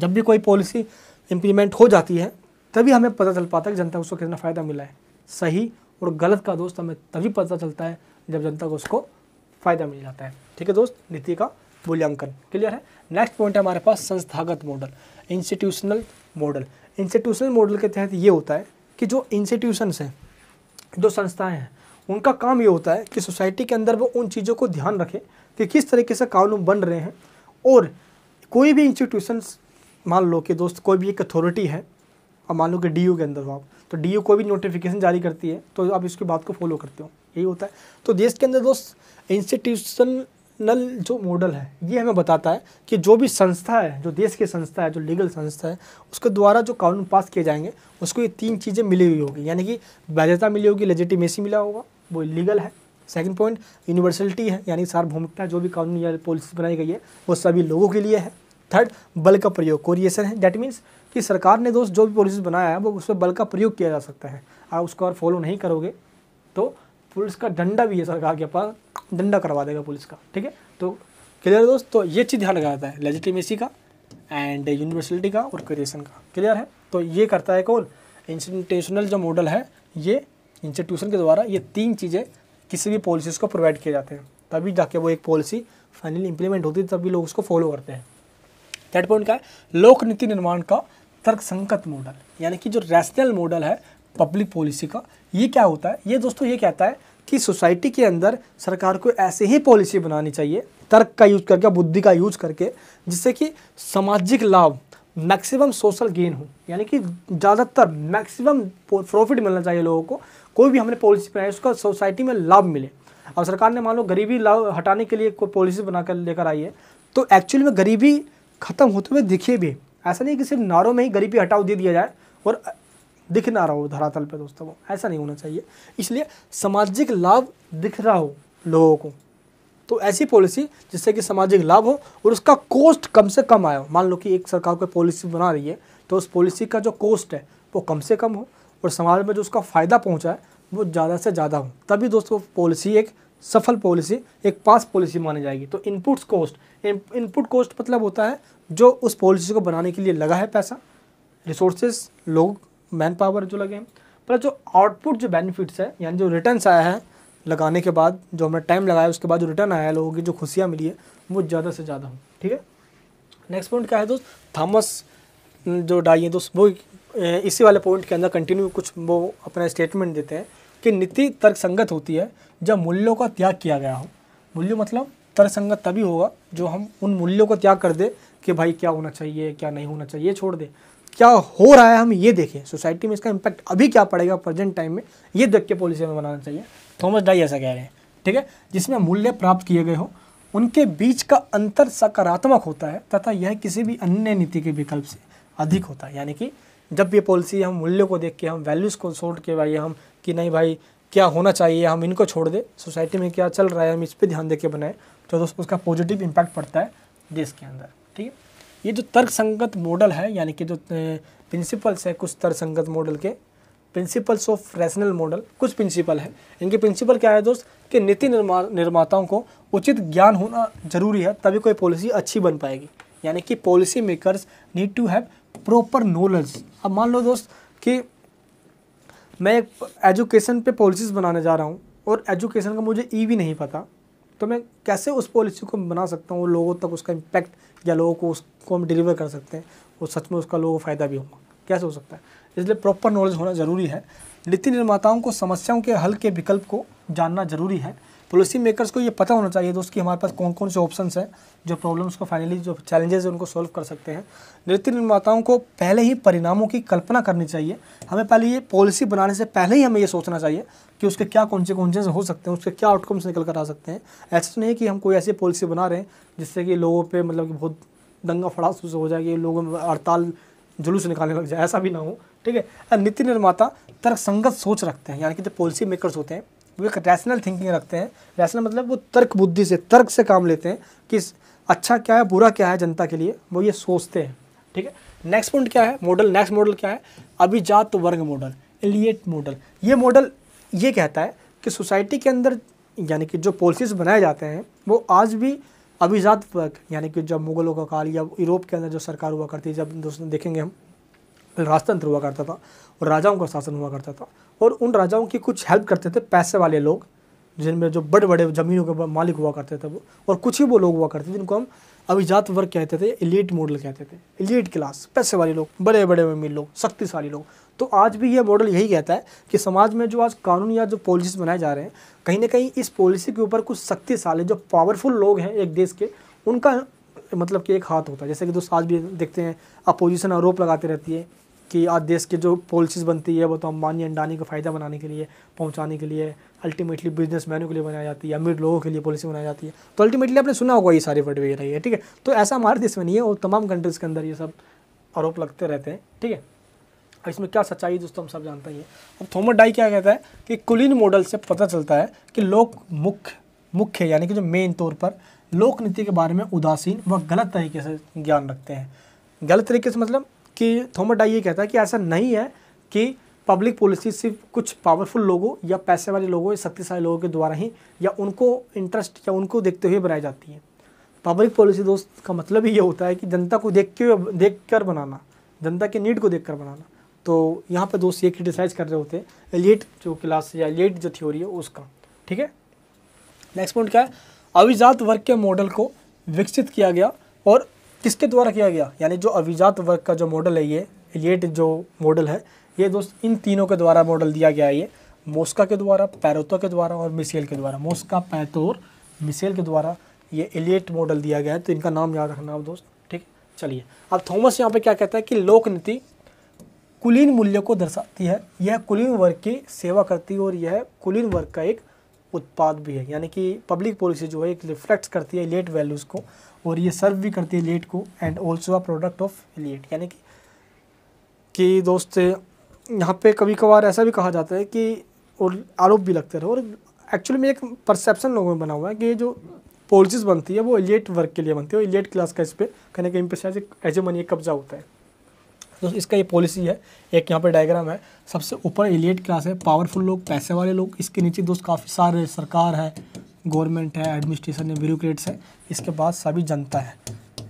जब भी कोई पॉलिसी इम्प्लीमेंट हो जाती है तभी हमें पता चल पाता है कि जनता को उसको कितना फ़ायदा मिला है सही और गलत का दोस्त हमें तभी पता चलता है जब जनता को उसको फ़ायदा मिल जाता है ठीक है दोस्त नीति का मूल्यांकन क्लियर है नेक्स्ट पॉइंट है हमारे पास संस्थागत model institutional model institutional model के तहत ये होता है कि जो इंस्टीट्यूशंस हैं जो संस्थाएं हैं उनका काम ये होता है कि सोसाइटी के अंदर वो उन चीज़ों को ध्यान रखें कि किस तरीके से कानून बन रहे हैं और कोई भी इंस्टीट्यूशंस मान लो कि दोस्त कोई भी एक अथॉरिटी है और मान लो कि डी के अंदर हो आप तो डी कोई भी नोटिफिकेशन जारी करती है तो आप इसकी बात को फॉलो करते हो यही होता है तो देश के अंदर दोस्त इंस्टीट्यूशन नल जो मॉडल है ये हमें बताता है कि जो भी संस्था है जो देश की संस्था है जो लीगल संस्था है उसके द्वारा जो कानून पास किए जाएंगे उसको ये तीन चीज़ें मिली हुई होगी यानी कि वैधता मिली होगी लेजिटिमेसी मिला होगा वो लीगल है सेकंड पॉइंट यूनिवर्सलिटी है यानी सार्वभौमिकता जो भी कानून या पॉलिसी बनाई गई है वो सभी लोगों के लिए है थर्ड बल का प्रयोग कोरिएशन है डैट मीन्स कि सरकार ने दोस्त जो भी पॉलिसी बनाया है वो उस पर बल का प्रयोग किया जा सकता है आप उसको अगर फॉलो नहीं करोगे तो पुलिस का डंडा भी है सरकार के पास डंडा करवा देगा पुलिस का ठीक है तो क्लियर दोस्त तो ये चीज़ ध्यान रखा जाता है लेजिटिमेसी का एंड यूनिवर्सलिटी का और क्रिएशन का क्लियर है तो ये करता है कौन इंस्टीट्यूशनल जो मॉडल है ये इंस्टीट्यूशन के द्वारा ये तीन चीज़ें किसी भी पॉलिसीज़ को प्रोवाइड किए जाते हैं तभी जाके वो एक पॉलिसी फाइनली इंप्लीमेंट होती है तभी लोग उसको फॉलो करते हैं थर्ड पॉइंट क्या है लोक नीति निर्माण का तर्क संगत मॉडल यानी कि जो रैशनल मॉडल है पब्लिक पॉलिसी का ये क्या होता है ये दोस्तों ये कहता है कि सोसाइटी के अंदर सरकार को ऐसे ही पॉलिसी बनानी चाहिए तर्क का यूज करके बुद्धि का यूज करके जिससे कि सामाजिक लाभ मैक्सिमम सोशल गेन हो यानी कि ज़्यादातर मैक्सिमम प्रॉफिट मिलना चाहिए लोगों को कोई भी हमने पॉलिसी बनाई उसका सोसाइटी में लाभ मिले अब सरकार ने मान लो गरीबी लाभ हटाने के लिए कोई पॉलिसी बनाकर लेकर आई है तो एक्चुअली में गरीबी खत्म होते हुए दिखे भी ऐसा नहीं कि सिर्फ नारों में ही गरीबी हटाओ दे दिया जाए और दिख ना रहा हो धरातल पर दोस्तों ऐसा नहीं होना चाहिए इसलिए सामाजिक लाभ दिख रहा हो लोगों को तो ऐसी पॉलिसी जिससे कि सामाजिक लाभ हो और उसका कॉस्ट कम से कम आया हो मान लो कि एक सरकार कोई पॉलिसी बना रही है तो उस पॉलिसी का जो कॉस्ट है वो कम से कम हो और समाज में जो उसका फ़ायदा पहुँचा है वो ज़्यादा से ज़्यादा हो तभी दोस्तों पॉलिसी एक सफल पॉलिसी एक पास पॉलिसी मानी जाएगी तो इनपुट्स कॉस्ट इनपुट कॉस्ट मतलब होता है जो उस पॉलिसी को बनाने के लिए लगा है पैसा रिसोर्सेज लोग मैन पावर जो लगे हैं पर जो आउटपुट जो बेनिफिट्स है यानी जो रिटर्न आया है लगाने के बाद जो हमने टाइम लगाया उसके बाद जो रिटर्न आया है लोगों की जो खुशियाँ मिली है वो ज़्यादा से ज़्यादा हो ठीक है नेक्स्ट पॉइंट क्या है दोस्त थॉमस जो डाई है दोस्त वो इसी वाले पॉइंट के अंदर कंटिन्यू कुछ वो अपना स्टेटमेंट देते हैं कि नीति तर्कसंगत होती है जब मूल्यों का त्याग किया गया हो मूल्य मतलब तर्कसंगत तभी होगा जो हम उन मूल्यों को त्याग कर दे कि भाई क्या होना चाहिए क्या नहीं होना चाहिए छोड़ दे क्या हो रहा है हम ये देखें सोसाइटी में इसका इम्पैक्ट अभी क्या पड़ेगा प्रेजेंट टाइम में ये देख के पॉलिसी हमें बनाना चाहिए थॉमस डाई ऐसा कह रहे हैं ठीक है जिसमें मूल्य प्राप्त किए गए हों उनके बीच का अंतर सकारात्मक होता है तथा यह किसी भी अन्य नीति के विकल्प से अधिक होता है यानी कि जब ये पॉलिसी हम मूल्य को देख के हम वैल्यूज़ को सोट के भाई हम कि नहीं भाई क्या होना चाहिए हम इनको छोड़ दें सोसाइटी में क्या चल रहा है हम इस पर ध्यान दे के बनाएं तो दोस्तों उसका पॉजिटिव इम्पैक्ट पड़ता है देश के अंदर ठीक है ये जो तर्कसंगत मॉडल है यानी कि जो प्रिंसिपल्स है कुछ तर्कसंगत मॉडल के प्रिंसिपल्स ऑफ रैशनल मॉडल कुछ प्रिंसिपल है इनके प्रिंसिपल क्या है दोस्त कि नीति निर्मा निर्माताओं को उचित ज्ञान होना जरूरी है तभी कोई पॉलिसी अच्छी बन पाएगी यानी कि policy makers need to have proper knowledge अब मान लो दोस्त कि मैं एक एजुकेशन पे पॉलिसीज़ बनाने जा रहा हूँ और एजुकेशन का मुझे ई e भी नहीं पता तो मैं कैसे उस पॉलिसी को बना सकता हूँ लोगों तक उसका इम्पैक्ट या लोगों को उसको हम डिलीवर कर सकते हैं और सच में उसका लोगों को फ़ायदा भी होगा कैसे हो सकता है इसलिए प्रॉपर नॉलेज होना ज़रूरी है नीति निर्माताओं को समस्याओं के हल के विकल्प को जानना जरूरी है पॉलिसी मेकर्स को ये पता होना चाहिए दोस्त कि हमारे पास कौन कौन से ऑप्शन हैं जो प्रॉब्लम्स को फाइनली जो चैलेंजेस हैं उनको सॉल्व कर सकते हैं नृत्य निर्माताओं को पहले ही परिणामों की कल्पना करनी चाहिए हमें पहले ये पॉलिसी बनाने से पहले ही हमें ये सोचना चाहिए कि उसके क्या कॉन्सिक्वेंसेज हो सकते हैं उसके क्या आउटकम्स निकल कर आ सकते हैं ऐसा तो नहीं कि हम कोई ऐसी पॉलिसी बना रहे हैं जिससे कि लोगों पर मतलब कि बहुत दंगा फड़ास हो जाएगी लोगों में हड़ताल जुलूस निकालने लग जाए ऐसा भी ना हो ठीक है नीति निर्माता तर्कसंगत सोच रखते हैं यानी कि जो पॉलिसी मेकर्स होते हैं वो एक रैशनल थिंकिंग रखते हैं रैशनल मतलब वो तर्क बुद्धि से तर्क से काम लेते हैं कि अच्छा क्या है बुरा क्या है जनता के लिए वो ये सोचते हैं ठीक है नेक्स्ट पॉइंट क्या है मॉडल नेक्स्ट मॉडल क्या है अभिजात वर्ग मॉडल एलिएट मॉडल ये मॉडल ये कहता है कि सोसाइटी के अंदर यानी कि जो पॉलिसीज बनाए जाते हैं वो आज भी अभिजात वर्ग यानी कि जब मुगलों का काल या यूरोप के अंदर जो सरकार हुआ करती थी जब देखेंगे हम राजतंत्र हुआ करता था और राजाओं का शासन हुआ करता था और उन राजाओं की कुछ हेल्प करते थे पैसे वाले लोग जिनमें जो बड़े बड़े ज़मीनों के मालिक हुआ करते थे वो और कुछ ही वो लोग हुआ करते थे जिनको हम अभिजात वर्ग कहते थे एलिट मॉडल कहते थे एलिट क्लास पैसे वाले लोग बड़े बड़े अमीर लोग शक्तिशाली लोग तो आज भी ये मॉडल यही कहता है कि समाज में जो आज कानून या जो पॉलिसीज बनाए जा रहे हैं कहीं ना कहीं इस पॉलिसी के ऊपर कुछ शक्तिशाली जो पावरफुल लोग हैं एक देश के उनका मतलब कि एक हाथ होता है जैसे कि दोस्त आज भी देखते हैं अपोजिशन आरोप लगाते रहती है कि आज देश के जो पॉलिसीज़ बनती है वो तो अंबानी अंडानी को फ़ायदा बनाने के लिए पहुंचाने के लिए अल्टीमेटली बिजनेस मैनों के लिए बनाई जाती है अमीर लोगों के लिए पॉलिसी बनाई जाती है तो अल्टीमेटली आपने सुना होगा ये सारे वर्ड वगैरह ये ठीक है तो ऐसा हमारे देश में नहीं है और तमाम कंट्रीज़ के अंदर ये सब आरोप लगते रहते हैं ठीक है और इसमें क्या सच्चाई दोस्तों हम सब जानते ही हैं अब थॉमर डाई क्या कहता है कि कुलीन मॉडल से पता चलता है कि लोग मुख्य मुख्य यानी कि जो मेन तौर पर लोक नीति के बारे में उदासीन व गलत तरीके से ज्ञान रखते हैं गलत तरीके से मतलब कि थॉमर डाई ये कहता है कि ऐसा नहीं है कि पब्लिक पॉलिसी सिर्फ कुछ पावरफुल लोगों या पैसे वाले लोगों या शक्तिशाली लोगों के द्वारा ही या उनको इंटरेस्ट या उनको देखते हुए बनाई जाती है पब्लिक पॉलिसी दोस्त का मतलब ही ये होता है कि जनता को देख के देख कर बनाना जनता के नीड को देख कर बनाना तो यहाँ पर दोस्त ये क्रिटिसाइज कर रहे होते हैं लेट जो क्लास या लेट जो थ्योरी है उसका ठीक है नेक्स्ट पॉइंट क्या है अभिजात वर्ग के मॉडल को विकसित किया गया और किसके द्वारा किया गया यानी जो अभिजात वर्ग का जो मॉडल है ये एलिएट जो मॉडल है ये दोस्त इन तीनों के द्वारा मॉडल दिया गया है ये मोस्का के द्वारा पैरोतो के द्वारा और मिसेल के द्वारा मोस्का पैतोर मिसेल के द्वारा ये एलिएट मॉडल दिया गया है तो इनका नाम याद रखना आप दोस्त ठीक चलिए अब थॉमस यहाँ पे क्या कहता है कि लोक नीति कुलीन मूल्य को दर्शाती है यह कुलीन वर्ग की सेवा करती है और यह कुलीन वर्ग का एक उत्पाद भी है यानी कि पब्लिक पॉलिसी जो है एक रिफ्लेक्ट करती है लेट वैल्यूज़ को और ये सर्व भी करती है लेट को and also a product of late यानी कि कि दोस्त यहाँ पे कभी कभार ऐसा भी कहा जाता है कि और आरोप भी लगते रहे और एक्चुअली में एक परसेप्शन लोगों में बना हुआ है कि जो पॉलिसीज बनती है वो एलियट वर्क के लिए बनती है और एलियट क्लास का इस पर कहीं ना कहीं पे शायद एज ए मनी कब्जा होता है तो इसका ये पॉलिसी है एक यहाँ पे डायग्राम है सबसे ऊपर एलियट क्लास है पावरफुल लोग पैसे वाले लोग इसके नीचे दोस्त काफ़ी सारे सरकार है गवर्नमेंट है एडमिनिस्ट्रेशन है ब्यूरोक्रेट्स है इसके बाद सभी जनता है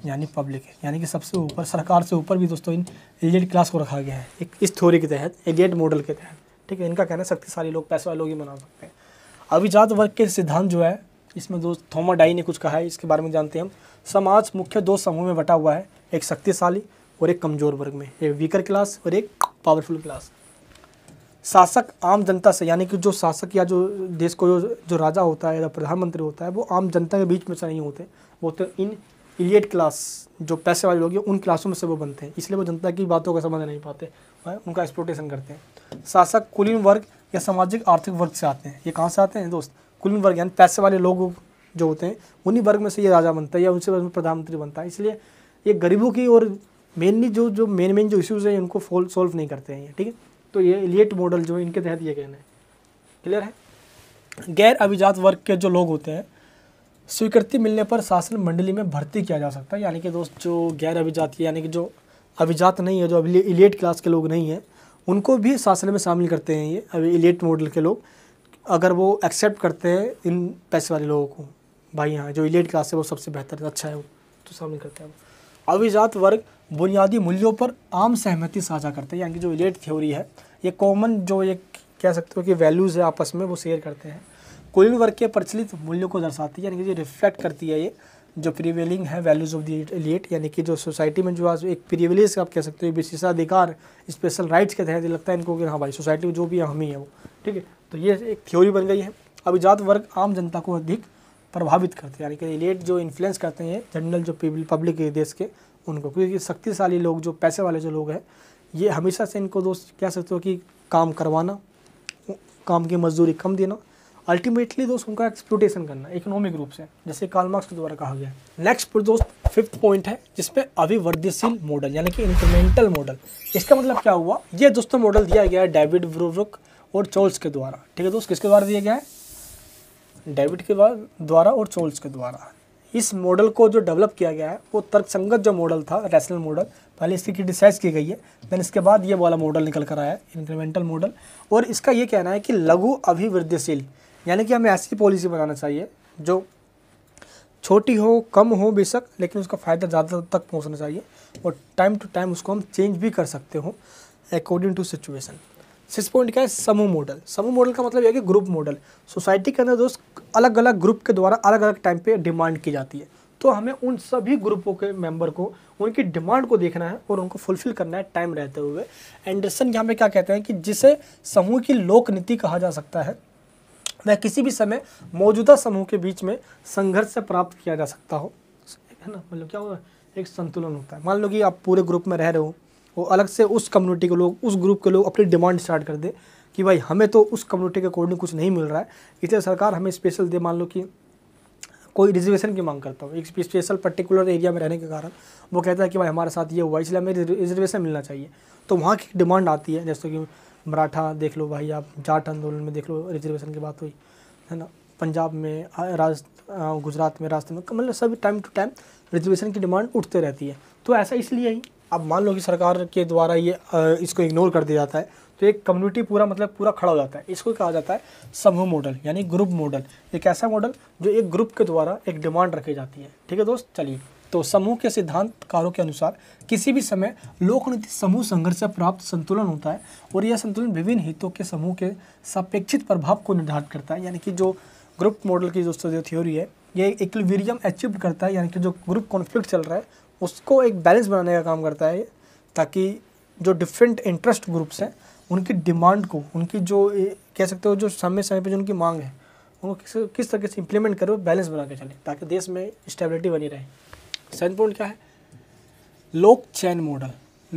यानी पब्लिक है यानी कि सबसे ऊपर सरकार से ऊपर भी दोस्तों इन एलियट क्लास को रखा गया है एक इस थ्योरी के तहत एलियट मॉडल के तहत ठीक है इनका कहना है शक्तिशाली लोग पैसे वाले लोग ही मना सकते हैं अभिजात वर्ग के सिद्धांत जो है इसमें दोस्त थोमा डाई ने कुछ कहा है इसके बारे में जानते हैं हम समाज मुख्य दो समूह में बटा हुआ है एक शक्तिशाली और एक कमज़ोर वर्ग में एक वीकर क्लास और एक पावरफुल क्लास शासक आम जनता से यानी कि जो शासक या जो देश को जो, जो राजा होता है या प्रधानमंत्री होता है वो आम जनता के बीच में से नहीं होते वो तो इन इलियट क्लास जो पैसे वाले लोग हैं उन क्लासों में से वो बनते हैं इसलिए वो जनता की बातों का समझ नहीं पाते उनका एक्सप्लोटेशन करते हैं शासक कुलीन वर्ग या सामाजिक आर्थिक वर्ग से आते हैं ये कहाँ से आते हैं दोस्त कुलीन वर्ग यानी पैसे वाले लोग जो होते हैं उन्हीं वर्ग में से ये राजा बनता है या उनसे प्रधानमंत्री बनता है इसलिए ये गरीबों की और मेनली जो जो मेन मेन जो इश्यूज़ हैं उनको सॉल्व नहीं करते हैं ठीक है तो ये इलियट मॉडल जो है इनके तहत ये कहना है क्लियर है गैर अभिजात वर्ग के जो लोग होते हैं स्वीकृति मिलने पर शासन मंडली में भर्ती किया जा सकता है यानी कि दोस्त जो गैर अभिजाती यानी कि जो अभिजात नहीं है जो अभी इलेट क्लास के लोग नहीं हैं उनको भी शासन में शामिल करते हैं ये अभी इलेट मॉडल के लोग अगर वो एक्सेप्ट करते हैं इन पैसे वाले लोगों को भाई हाँ जो इलेट क्लास है वो सबसे बेहतर अच्छा है वो तो शामिल करते हैं अभिजात वर्ग बुनियादी मूल्यों पर आम सहमति साझा करते हैं यानी कि जो रिलेट थ्योरी है ये कॉमन जो ये कह सकते हो कि वैल्यूज़ है आपस में वो शेयर करते हैं कुलीन वर्ग के प्रचलित मूल्यों को दर्शाती है यानी कि जो रिफ्लेक्ट करती है ये जो प्रिवेलिंग है वैल्यूज़ ऑफ द यानी कि जो सोसाइटी में जो आज एक प्रिविलेज आप कह सकते हो विशेषाधिकार स्पेशल राइट्स के तहत लगता है इनको कि हाँ भाई सोसाइटी में जो भी हम ही है वो ठीक है तो ये एक थ्योरी बन गई है अभिजात वर्ग आम जनता को अधिक प्रभावित करते हैं यानी कि रिलेट जो इन्फ्लुएंस करते हैं जनरल जो पब्लिक देश के उनको क्योंकि शक्तिशाली लोग जो पैसे वाले जो लोग हैं ये हमेशा से इनको दोस्त कह सकते हो कि काम करवाना काम की मजदूरी कम देना अल्टीमेटली दोस्त उनका एक्सप्लोटेशन करना इकोनॉमिक रूप से जैसे कालमार्क्स के द्वारा कहा गया है नेक्स्ट दोस्त फिफ्थ पॉइंट है जिसपे अभिवर्धनशील मॉडल यानी कि इंक्रीमेंटल मॉडल इसका मतलब क्या हुआ ये दोस्तों मॉडल दिया गया है डेविड ब्रोरुक और चोल्स के द्वारा ठीक है दोस्त किसके द्वारा दिया गया है डेविड के द्वारा और चोल्स के द्वारा इस मॉडल को जो डेवलप किया गया है वो तर्कसंगत जो मॉडल था रैशनल मॉडल पहले इसकी क्रिटिसाइज की गई है देन इसके बाद ये वाला मॉडल निकल कर आया है इंक्रीमेंटल मॉडल और इसका ये कहना है कि लघु अभिवृद्धिशील यानी कि हमें ऐसी पॉलिसी बनाना चाहिए जो छोटी हो कम हो बेशक लेकिन उसका फ़ायदा ज़्यादा तक पहुँचना चाहिए और टाइम टू टाइम उसको हम चेंज भी कर सकते हो according to situation six point क्या है समूह मॉडल समूह मॉडल का मतलब यह कि ग्रुप मॉडल सोसाइटी के अंदर दोस्त अलग अलग ग्रुप के द्वारा अलग अलग टाइम पे डिमांड की जाती है तो हमें उन सभी ग्रुपों के मेंबर को उनकी डिमांड को देखना है और उनको फुलफिल करना है टाइम रहते हुए एंडरसन यहाँ पे क्या कहते हैं कि जिसे समूह की लोक नीति कहा जा सकता है वह किसी भी समय मौजूदा समूह के बीच में संघर्ष से प्राप्त किया जा सकता हो है ना मतलब क्या होगा एक संतुलन होता है मान लो कि आप पूरे ग्रुप में रह रहे हो वो अलग से उस कम्युनिटी के लोग उस ग्रुप के लोग अपनी डिमांड स्टार्ट कर दे कि भाई हमें तो उस कम्युनिटी के अकॉर्डिंग कुछ नहीं मिल रहा है इसलिए सरकार हमें स्पेशल दे मान लो कि कोई रिजर्वेशन की मांग करता हूँ एक स्पेशल पर्टिकुलर एरिया में रहने के कारण वो कहता है कि भाई हमारे साथ ये हुआ इसलिए हमें रिजर्वेशन मिलना चाहिए तो वहाँ की डिमांड आती है जैसे कि मराठा देख लो भाई आप जाट आंदोलन में देख लो रिजर्वेशन की बात हुई है ना पंजाब में राज गुजरात में राजस्थान में मतलब सभी टाइम टू टाइम रिजर्वेशन की डिमांड उठते रहती है तो ऐसा इसलिए ही अब मान लो कि सरकार के द्वारा ये इसको इग्नोर कर दिया जाता है तो एक कम्युनिटी पूरा मतलब पूरा खड़ा हो जाता है इसको कहा जाता है समूह मॉडल यानी ग्रुप मॉडल एक ऐसा मॉडल जो एक ग्रुप के द्वारा एक डिमांड रखी जाती है ठीक है दोस्त चलिए तो समूह के सिद्धांतकारों के अनुसार किसी भी समय लोकनीति समूह संघर्ष से प्राप्त संतुलन होता है और यह संतुलन विभिन्न हितों के समूह के सापेक्षित प्रभाव को निर्धारित करता है यानी कि जो ग्रुप मॉडल की दोस्तों जो थ्योरी है ये इक्विलिब्रियम अचीव करता है यानी कि जो ग्रुप कॉन्फ्लिक्ट चल रहा है उसको एक बैलेंस बनाने का काम करता है ताकि जो डिफरेंट इंटरेस्ट ग्रुप्स हैं उनकी डिमांड को उनकी जो कह सकते हो जो समय समय पर जो उनकी मांग है उनको किस किस तरीके से इम्प्लीमेंट करो बैलेंस बना के चले ताकि देश में स्टेबिलिटी बनी रहे सेवन पॉइंट क्या है लोक चैन मॉडल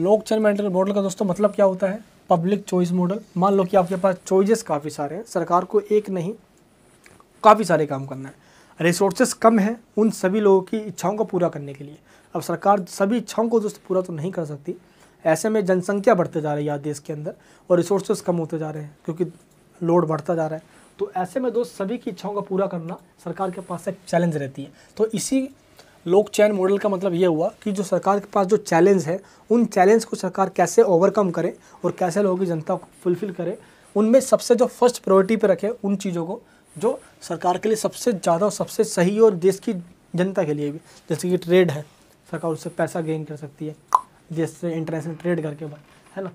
लोक चैन मेंटल मॉडल का दोस्तों मतलब क्या होता है पब्लिक चॉइस मॉडल मान लो कि आपके पास चॉइजेस काफ़ी सारे हैं सरकार को एक नहीं काफ़ी सारे काम करना है रिसोर्सेस कम हैं उन सभी लोगों की इच्छाओं को पूरा करने के लिए अब सरकार सभी इच्छाओं को दोस्त पूरा तो नहीं कर सकती ऐसे में जनसंख्या बढ़ते जा रही है देश के अंदर और रिसोर्सेज कम होते जा रहे हैं क्योंकि लोड बढ़ता जा रहा है तो ऐसे में दोस्त सभी की इच्छाओं का पूरा करना सरकार के पास एक चैलेंज रहती है तो इसी लोक चयन मॉडल का मतलब ये हुआ कि जो सरकार के पास जो चैलेंज है उन चैलेंज को सरकार कैसे ओवरकम करे और कैसे लोगों की जनता को फुलफिल करे उनमें सबसे जो फर्स्ट प्रायोरिटी पर रखे उन चीज़ों को जो सरकार के लिए सबसे ज़्यादा और सबसे सही और देश की जनता के लिए भी जैसे कि ट्रेड है सरकार उससे पैसा गेन कर सकती है जिससे इंटरनेशनल ट्रेड करके बाद है ना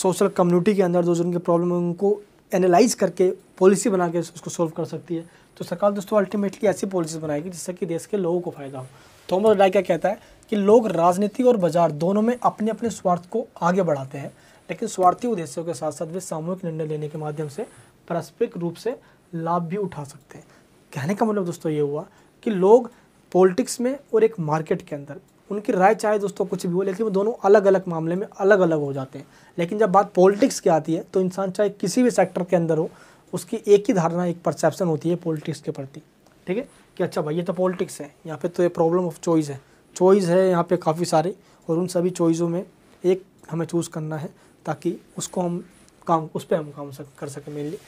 सोशल कम्युनिटी के अंदर जो जिनके प्रॉब्लम है उनको एनालाइज करके पॉलिसी बना के उसको सॉल्व कर सकती है तो सरकार दोस्तों अल्टीमेटली ऐसी पॉलिसी बनाएगी जिससे कि देश के लोगों को फायदा हो तोमर राय क्या कहता है कि लोग राजनीति और बाजार दोनों में अपने अपने स्वार्थ को आगे बढ़ाते हैं लेकिन स्वार्थी उद्देश्यों के साथ साथ वे सामूहिक निर्णय लेने के माध्यम से पारस्परिक रूप से लाभ भी उठा सकते हैं कहने का मतलब दोस्तों ये हुआ कि लोग पॉलिटिक्स में और एक मार्केट के अंदर उनकी राय चाहे दोस्तों कुछ भी हो लेकिन वो दोनों अलग अलग मामले में अलग अलग हो जाते हैं लेकिन जब बात पॉलिटिक्स की आती है तो इंसान चाहे किसी भी सेक्टर के अंदर हो उसकी एक ही धारणा एक परसेप्शन होती है पॉलिटिक्स के प्रति ठीक है कि अच्छा भाई ये तो पॉलिटिक्स है यहाँ पे तो ये प्रॉब्लम ऑफ चॉइस है चॉइस है यहाँ पे काफ़ी सारे और उन सभी चॉइसों में एक हमें चूज़ करना है ताकि उसको हम काम उस पर हम काम कर सकें लिए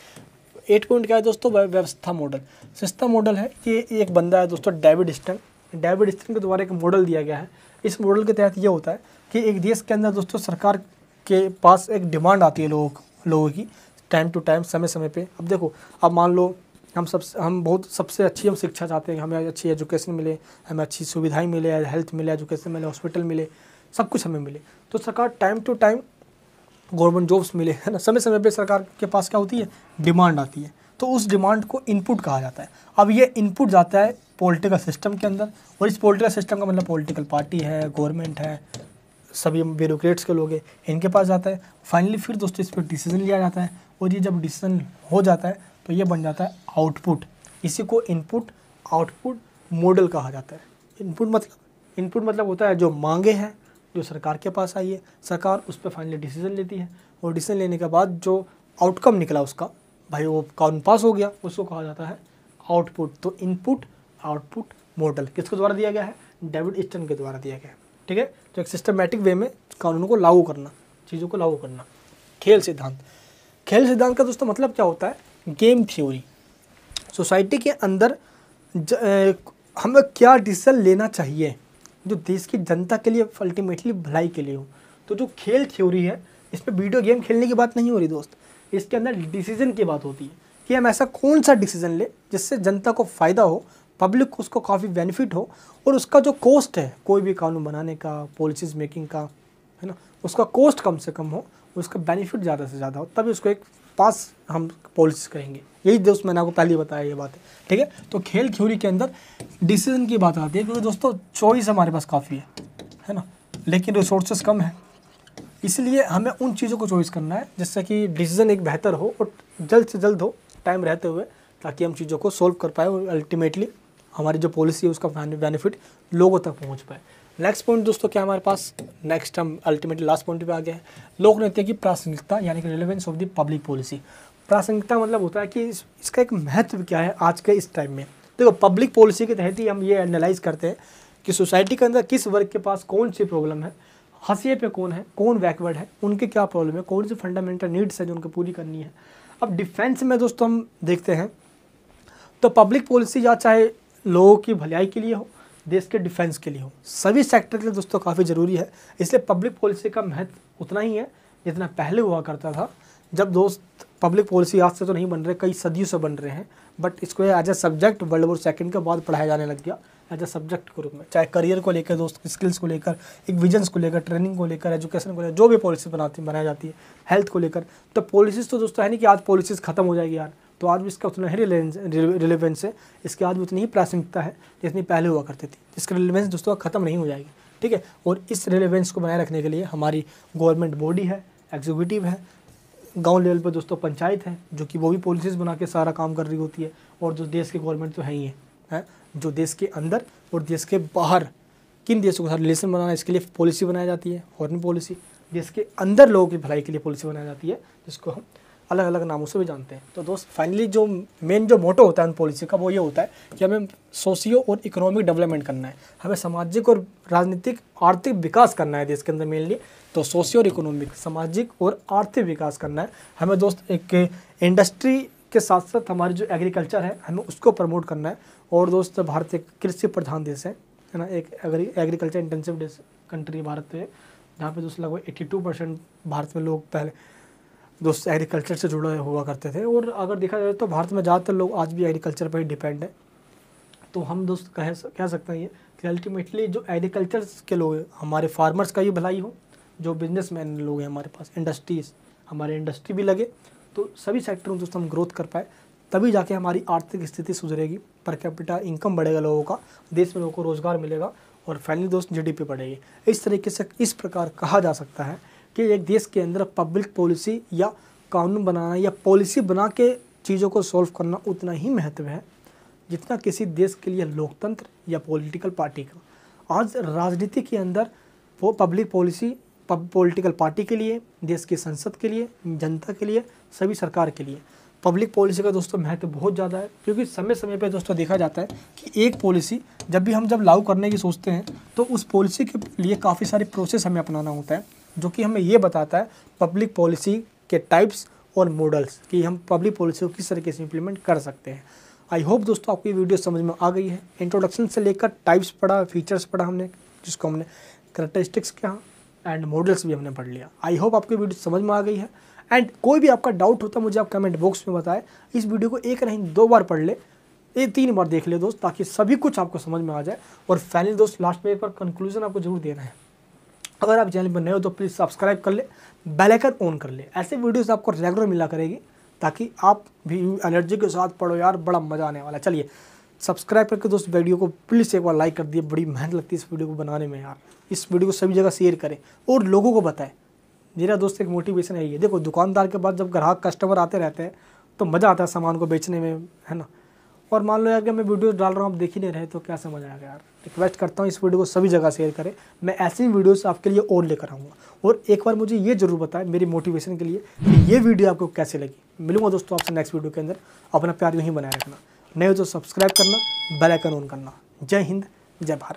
एट पॉइंट क्या है दोस्तों व्यवस्था मॉडल संस्था मॉडल है ये एक बंदा है दोस्तों डेविड स्टन डेविड स्टन के द्वारा एक मॉडल दिया गया है इस मॉडल के तहत ये होता है कि एक देश के अंदर दोस्तों सरकार के पास एक डिमांड आती है लोगों लोगों की टाइम टू टाइम समय समय पे अब देखो अब मान लो हम सब हम बहुत सबसे अच्छी हम शिक्षा चाहते हैं हमें अच्छी एजुकेशन मिले हमें अच्छी सुविधाएं मिले हेल्थ मिले एजुकेशन मिले हॉस्पिटल मिले सब कुछ हमें मिले तो सरकार time to time government jobs मिले है ना समय समय पर सरकार के पास क्या होती है डिमांड आती है तो उस डिमांड को इनपुट कहा जाता है अब ये इनपुट जाता है पॉलिटिकल सिस्टम के अंदर और इस पॉलिटिकल सिस्टम का मतलब पॉलिटिकल पार्टी है गवर्नमेंट है सभी ब्यूरोक्रेट्स के लोग हैं इनके पास जाता है फाइनली फिर दोस्तों इस पर डिसीजन लिया जाता है और ये जब डिसीजन हो जाता है तो ये बन जाता है आउटपुट इसी को इनपुट आउटपुट मॉडल कहा जाता है इनपुट मतलब इनपुट मतलब होता है जो मांगे हैं जो सरकार के पास आई है सरकार उस पर फाइनली डिसीजन लेती है और डिसीजन लेने के बाद जो आउटकम निकला उसका भाई वो कानून पास हो गया उसको कहा जाता है आउटपुट तो इनपुट आउटपुट मॉडल किसके द्वारा दिया गया है डेविड स्टन के द्वारा दिया गया है ठीक है तो एक सिस्टमेटिक वे में कानूनों को लागू करना चीज़ों को लागू करना खेल सिद्धांत खेल सिद्धांत का दोस्तों मतलब क्या होता है गेम थ्योरी सोसाइटी के अंदर हमें क्या डिसीजन लेना चाहिए जो देश की जनता के लिए अल्टीमेटली भलाई के लिए हो तो जो खेल थ्योरी है इस पर वीडियो गेम खेलने की बात नहीं हो रही दोस्त इसके अंदर डिसीजन की बात होती है कि हम ऐसा कौन सा डिसीजन ले जिससे जनता को फ़ायदा हो पब्लिक को उसको काफ़ी बेनिफिट हो और उसका जो कॉस्ट है कोई भी कानून बनाने का पॉलिसीज मेकिंग का है ना उसका कॉस्ट कम से कम हो उसका बेनिफिट ज़्यादा से ज़्यादा हो तभी उसको एक पास हम पॉलिसीज करेंगे यही दोस्त मैंने आपको पहले बताया ये बात है ठीक है तो खेल थ्योरी के अंदर डिसीजन की बात आती है क्योंकि दोस्तों चॉइस हमारे पास काफ़ी है है ना लेकिन रिसोर्सेस कम है इसलिए हमें उन चीज़ों को चॉइस करना है जिससे कि डिसीजन एक बेहतर हो और जल्द से जल्द हो टाइम रहते हुए ताकि हम चीज़ों को सोल्व कर पाए और अल्टीमेटली हमारी जो पॉलिसी है उसका बेनिफिट लोगों तक पहुँच पाए नेक्स्ट पॉइंट दोस्तों क्या हमारे पास नेक्स्ट हम अल्टीमेटली लास्ट पॉइंट पे आ हैं लोक लोकनृत्य की प्रासंगिकता यानी कि relevance of the public policy प्रासंगिकता मतलब होता है कि इस, इसका एक महत्व क्या है आज के इस टाइम में देखो पब्लिक पॉलिसी के तहत ही हम ये एनालाइज करते हैं कि सोसाइटी के अंदर किस वर्ग के पास कौन सी प्रॉब्लम है हंसी पे कौन है कौन बैकवर्ड है उनके क्या प्रॉब्लम है कौन सी फंडामेंटल नीड्स है जो उनको पूरी करनी है अब डिफेंस में दोस्तों हम देखते हैं तो पब्लिक पॉलिसी या चाहे लोगों की भलाई के लिए हो देश के डिफेंस के लिए हो सभी सेक्टर के लिए दोस्तों काफ़ी ज़रूरी है इसलिए पब्लिक पॉलिसी का महत्व उतना ही है जितना पहले हुआ करता था जब दोस्त पब्लिक पॉलिसी आज से तो नहीं बन रहे कई सदियों से बन रहे हैं बट इसको as a subject world war second के बाद पढ़ाया जाने लग गया एज ए सब्जेक्ट के रूप में चाहे करियर को लेकर दोस्त स्किल्स को लेकर एक विजन्स को लेकर ट्रेनिंग को लेकर एजुकेशन को लेकर जो भी पॉलिसी बनाती बनाई जाती है हेल्थ को लेकर तो पॉलिसीज़ तो दोस्तों है नहीं कि आज पॉलिसीज़ खत्म हो जाएगी यार तो आज भी इसका उतना ही रिलेवेंस है इसके आज भी उतनी ही प्रासंगिकता है जितनी पहले हुआ करती थी इसकी रिलेवेंस दोस्तों ख़त्म नहीं हो जाएगी ठीक है और इस रिलेवेंस को बनाए रखने के लिए हमारी गवर्नमेंट बॉडी है एग्जीक्यूटिव है गांव लेवल पर दोस्तों पंचायत है जो कि वो भी पॉलिसीज़ बना के सारा काम कर रही होती है और जो देश की गवर्नमेंट तो है ही है, है जो देश के अंदर और देश के बाहर किन देशों के साथ रिलेशन बनाना इसके लिए पॉलिसी बनाई जाती है फॉरन पॉलिसी देश के अंदर लोगों की भलाई के लिए पॉलिसी बनाई जाती है जिसको हम अलग अलग नामों से भी जानते हैं तो दोस्त फाइनली जो मेन जो मोटो होता है उन पॉलिसी का वो ये होता है कि हमें सोशियो और इकोनॉमिक डेवलपमेंट करना है हमें सामाजिक और राजनीतिक आर्थिक विकास करना है देश के अंदर मेनली तो सोशियो और इकोनॉमिक सामाजिक और आर्थिक विकास करना है हमें दोस्त एक इंडस्ट्री के साथ साथ हमारी जो एग्रीकल्चर है हमें उसको प्रमोट करना है और दोस्त भारत एक कृषि प्रधान देश है है ना एक एग्रीकल्चर इंटेंसिव कंट्री भारत है जहाँ पे दोस्त लगभग एट्टी टू परसेंट भारत में लोग पहले जो एग्रीकल्चर से जुड़े हुआ करते थे और अगर देखा जाए तो भारत में ज़्यादातर लोग आज भी एग्रीकल्चर पर ही डिपेंड है तो हम दोस्त कह कह सकते हैं ये कि अल्टीमेटली जो एग्रीकल्चर के लोग हमारे फार्मर्स का ही भलाई हो जो बिजनेस मैन लोग हैं हमारे पास इंडस्ट्रीज हमारे इंडस्ट्री भी लगे तो सभी सेक्टरों में दोस्तों हम ग्रोथ कर पाए तभी जाके हमारी आर्थिक स्थिति सुधरेगी पर कैपिटा इनकम बढ़ेगा लोगों का देश में लोगों को रोज़गार मिलेगा और फैनली दोस्त जी बढ़ेगी इस तरीके से इस प्रकार कहा जा सकता है कि एक देश के अंदर पब्लिक पॉलिसी या कानून बनाना या पॉलिसी बना के चीज़ों को सॉल्व करना उतना ही महत्व है जितना किसी देश के लिए लोकतंत्र या पॉलिटिकल पार्टी का आज राजनीति के अंदर वो पब्लिक पॉलिसी पॉलिटिकल पार्टी के लिए देश की संसद के लिए जनता के लिए सभी सरकार के लिए पब्लिक पॉलिसी का दोस्तों महत्व बहुत ज़्यादा है क्योंकि समय समय पर दोस्तों देखा जाता है कि एक पॉलिसी जब भी हम जब लागू करने की सोचते हैं तो उस पॉलिसी के लिए काफ़ी सारे प्रोसेस हमें अपनाना होता है जो कि हमें ये बताता है पब्लिक पॉलिसी के टाइप्स और मॉडल्स कि हम पब्लिक पॉलिसी को किस तरीके से इम्प्लीमेंट कर सकते हैं आई होप दोस्तों आपकी वीडियो समझ में आ गई है इंट्रोडक्शन से लेकर टाइप्स पढ़ा फीचर्स पढ़ा हमने जिसको हमने करेक्टरिस्टिक्स कहा एंड मॉडल्स भी हमने पढ़ लिया आई होप आपकी वीडियो समझ में आ गई है एंड कोई भी आपका डाउट होता मुझे आप कमेंट बॉक्स में बताएं इस वीडियो को एक नहीं दो बार पढ़ ले ये तीन बार देख ले दोस्त ताकि सभी कुछ आपको समझ में आ जाए और फाइनल दोस्त लास्ट में एक बार कंक्लूजन आपको जरूर देना है अगर आप चैनल पर नए हो तो प्लीज़ सब्सक्राइब कर ले बेलाइकन ऑन कर ले ऐसे वीडियोस आपको रेगुलर मिला करेगी ताकि आप भी एनर्जी के साथ पढ़ो यार बड़ा मज़ा आने वाला है चलिए सब्सक्राइब करके दोस्त वीडियो को प्लीज़ एक बार लाइक कर दिए बड़ी मेहनत लगती है इस वीडियो को बनाने में यार इस वीडियो को सभी जगह शेयर करें और लोगों को बताएं मेरा दोस्त एक मोटिवेशन है ये देखो दुकानदार के बाद जब ग्राहक कस्टमर आते रहते हैं तो मज़ा आता है सामान को बेचने में है ना और मान लो यार कि मैं वीडियो डाल रहा हूँ आप देख ही नहीं रहे तो क्या समझ आएगा यार रिक्वेस्ट करता हूँ इस वीडियो को सभी जगह शेयर करें मैं ऐसी वीडियोस आपके लिए और लेकर आऊँगा और एक बार मुझे ये जरूर बताएं मेरी मोटिवेशन के लिए कि ये वीडियो आपको कैसे लगी मिलूंगा दोस्तों आपसे नेक्स्ट वीडियो के अंदर अपना प्यार यहीं बनाए रखना नए हो तो सब्सक्राइब करना बेलाइकन ऑन करना जय हिंद जय भारत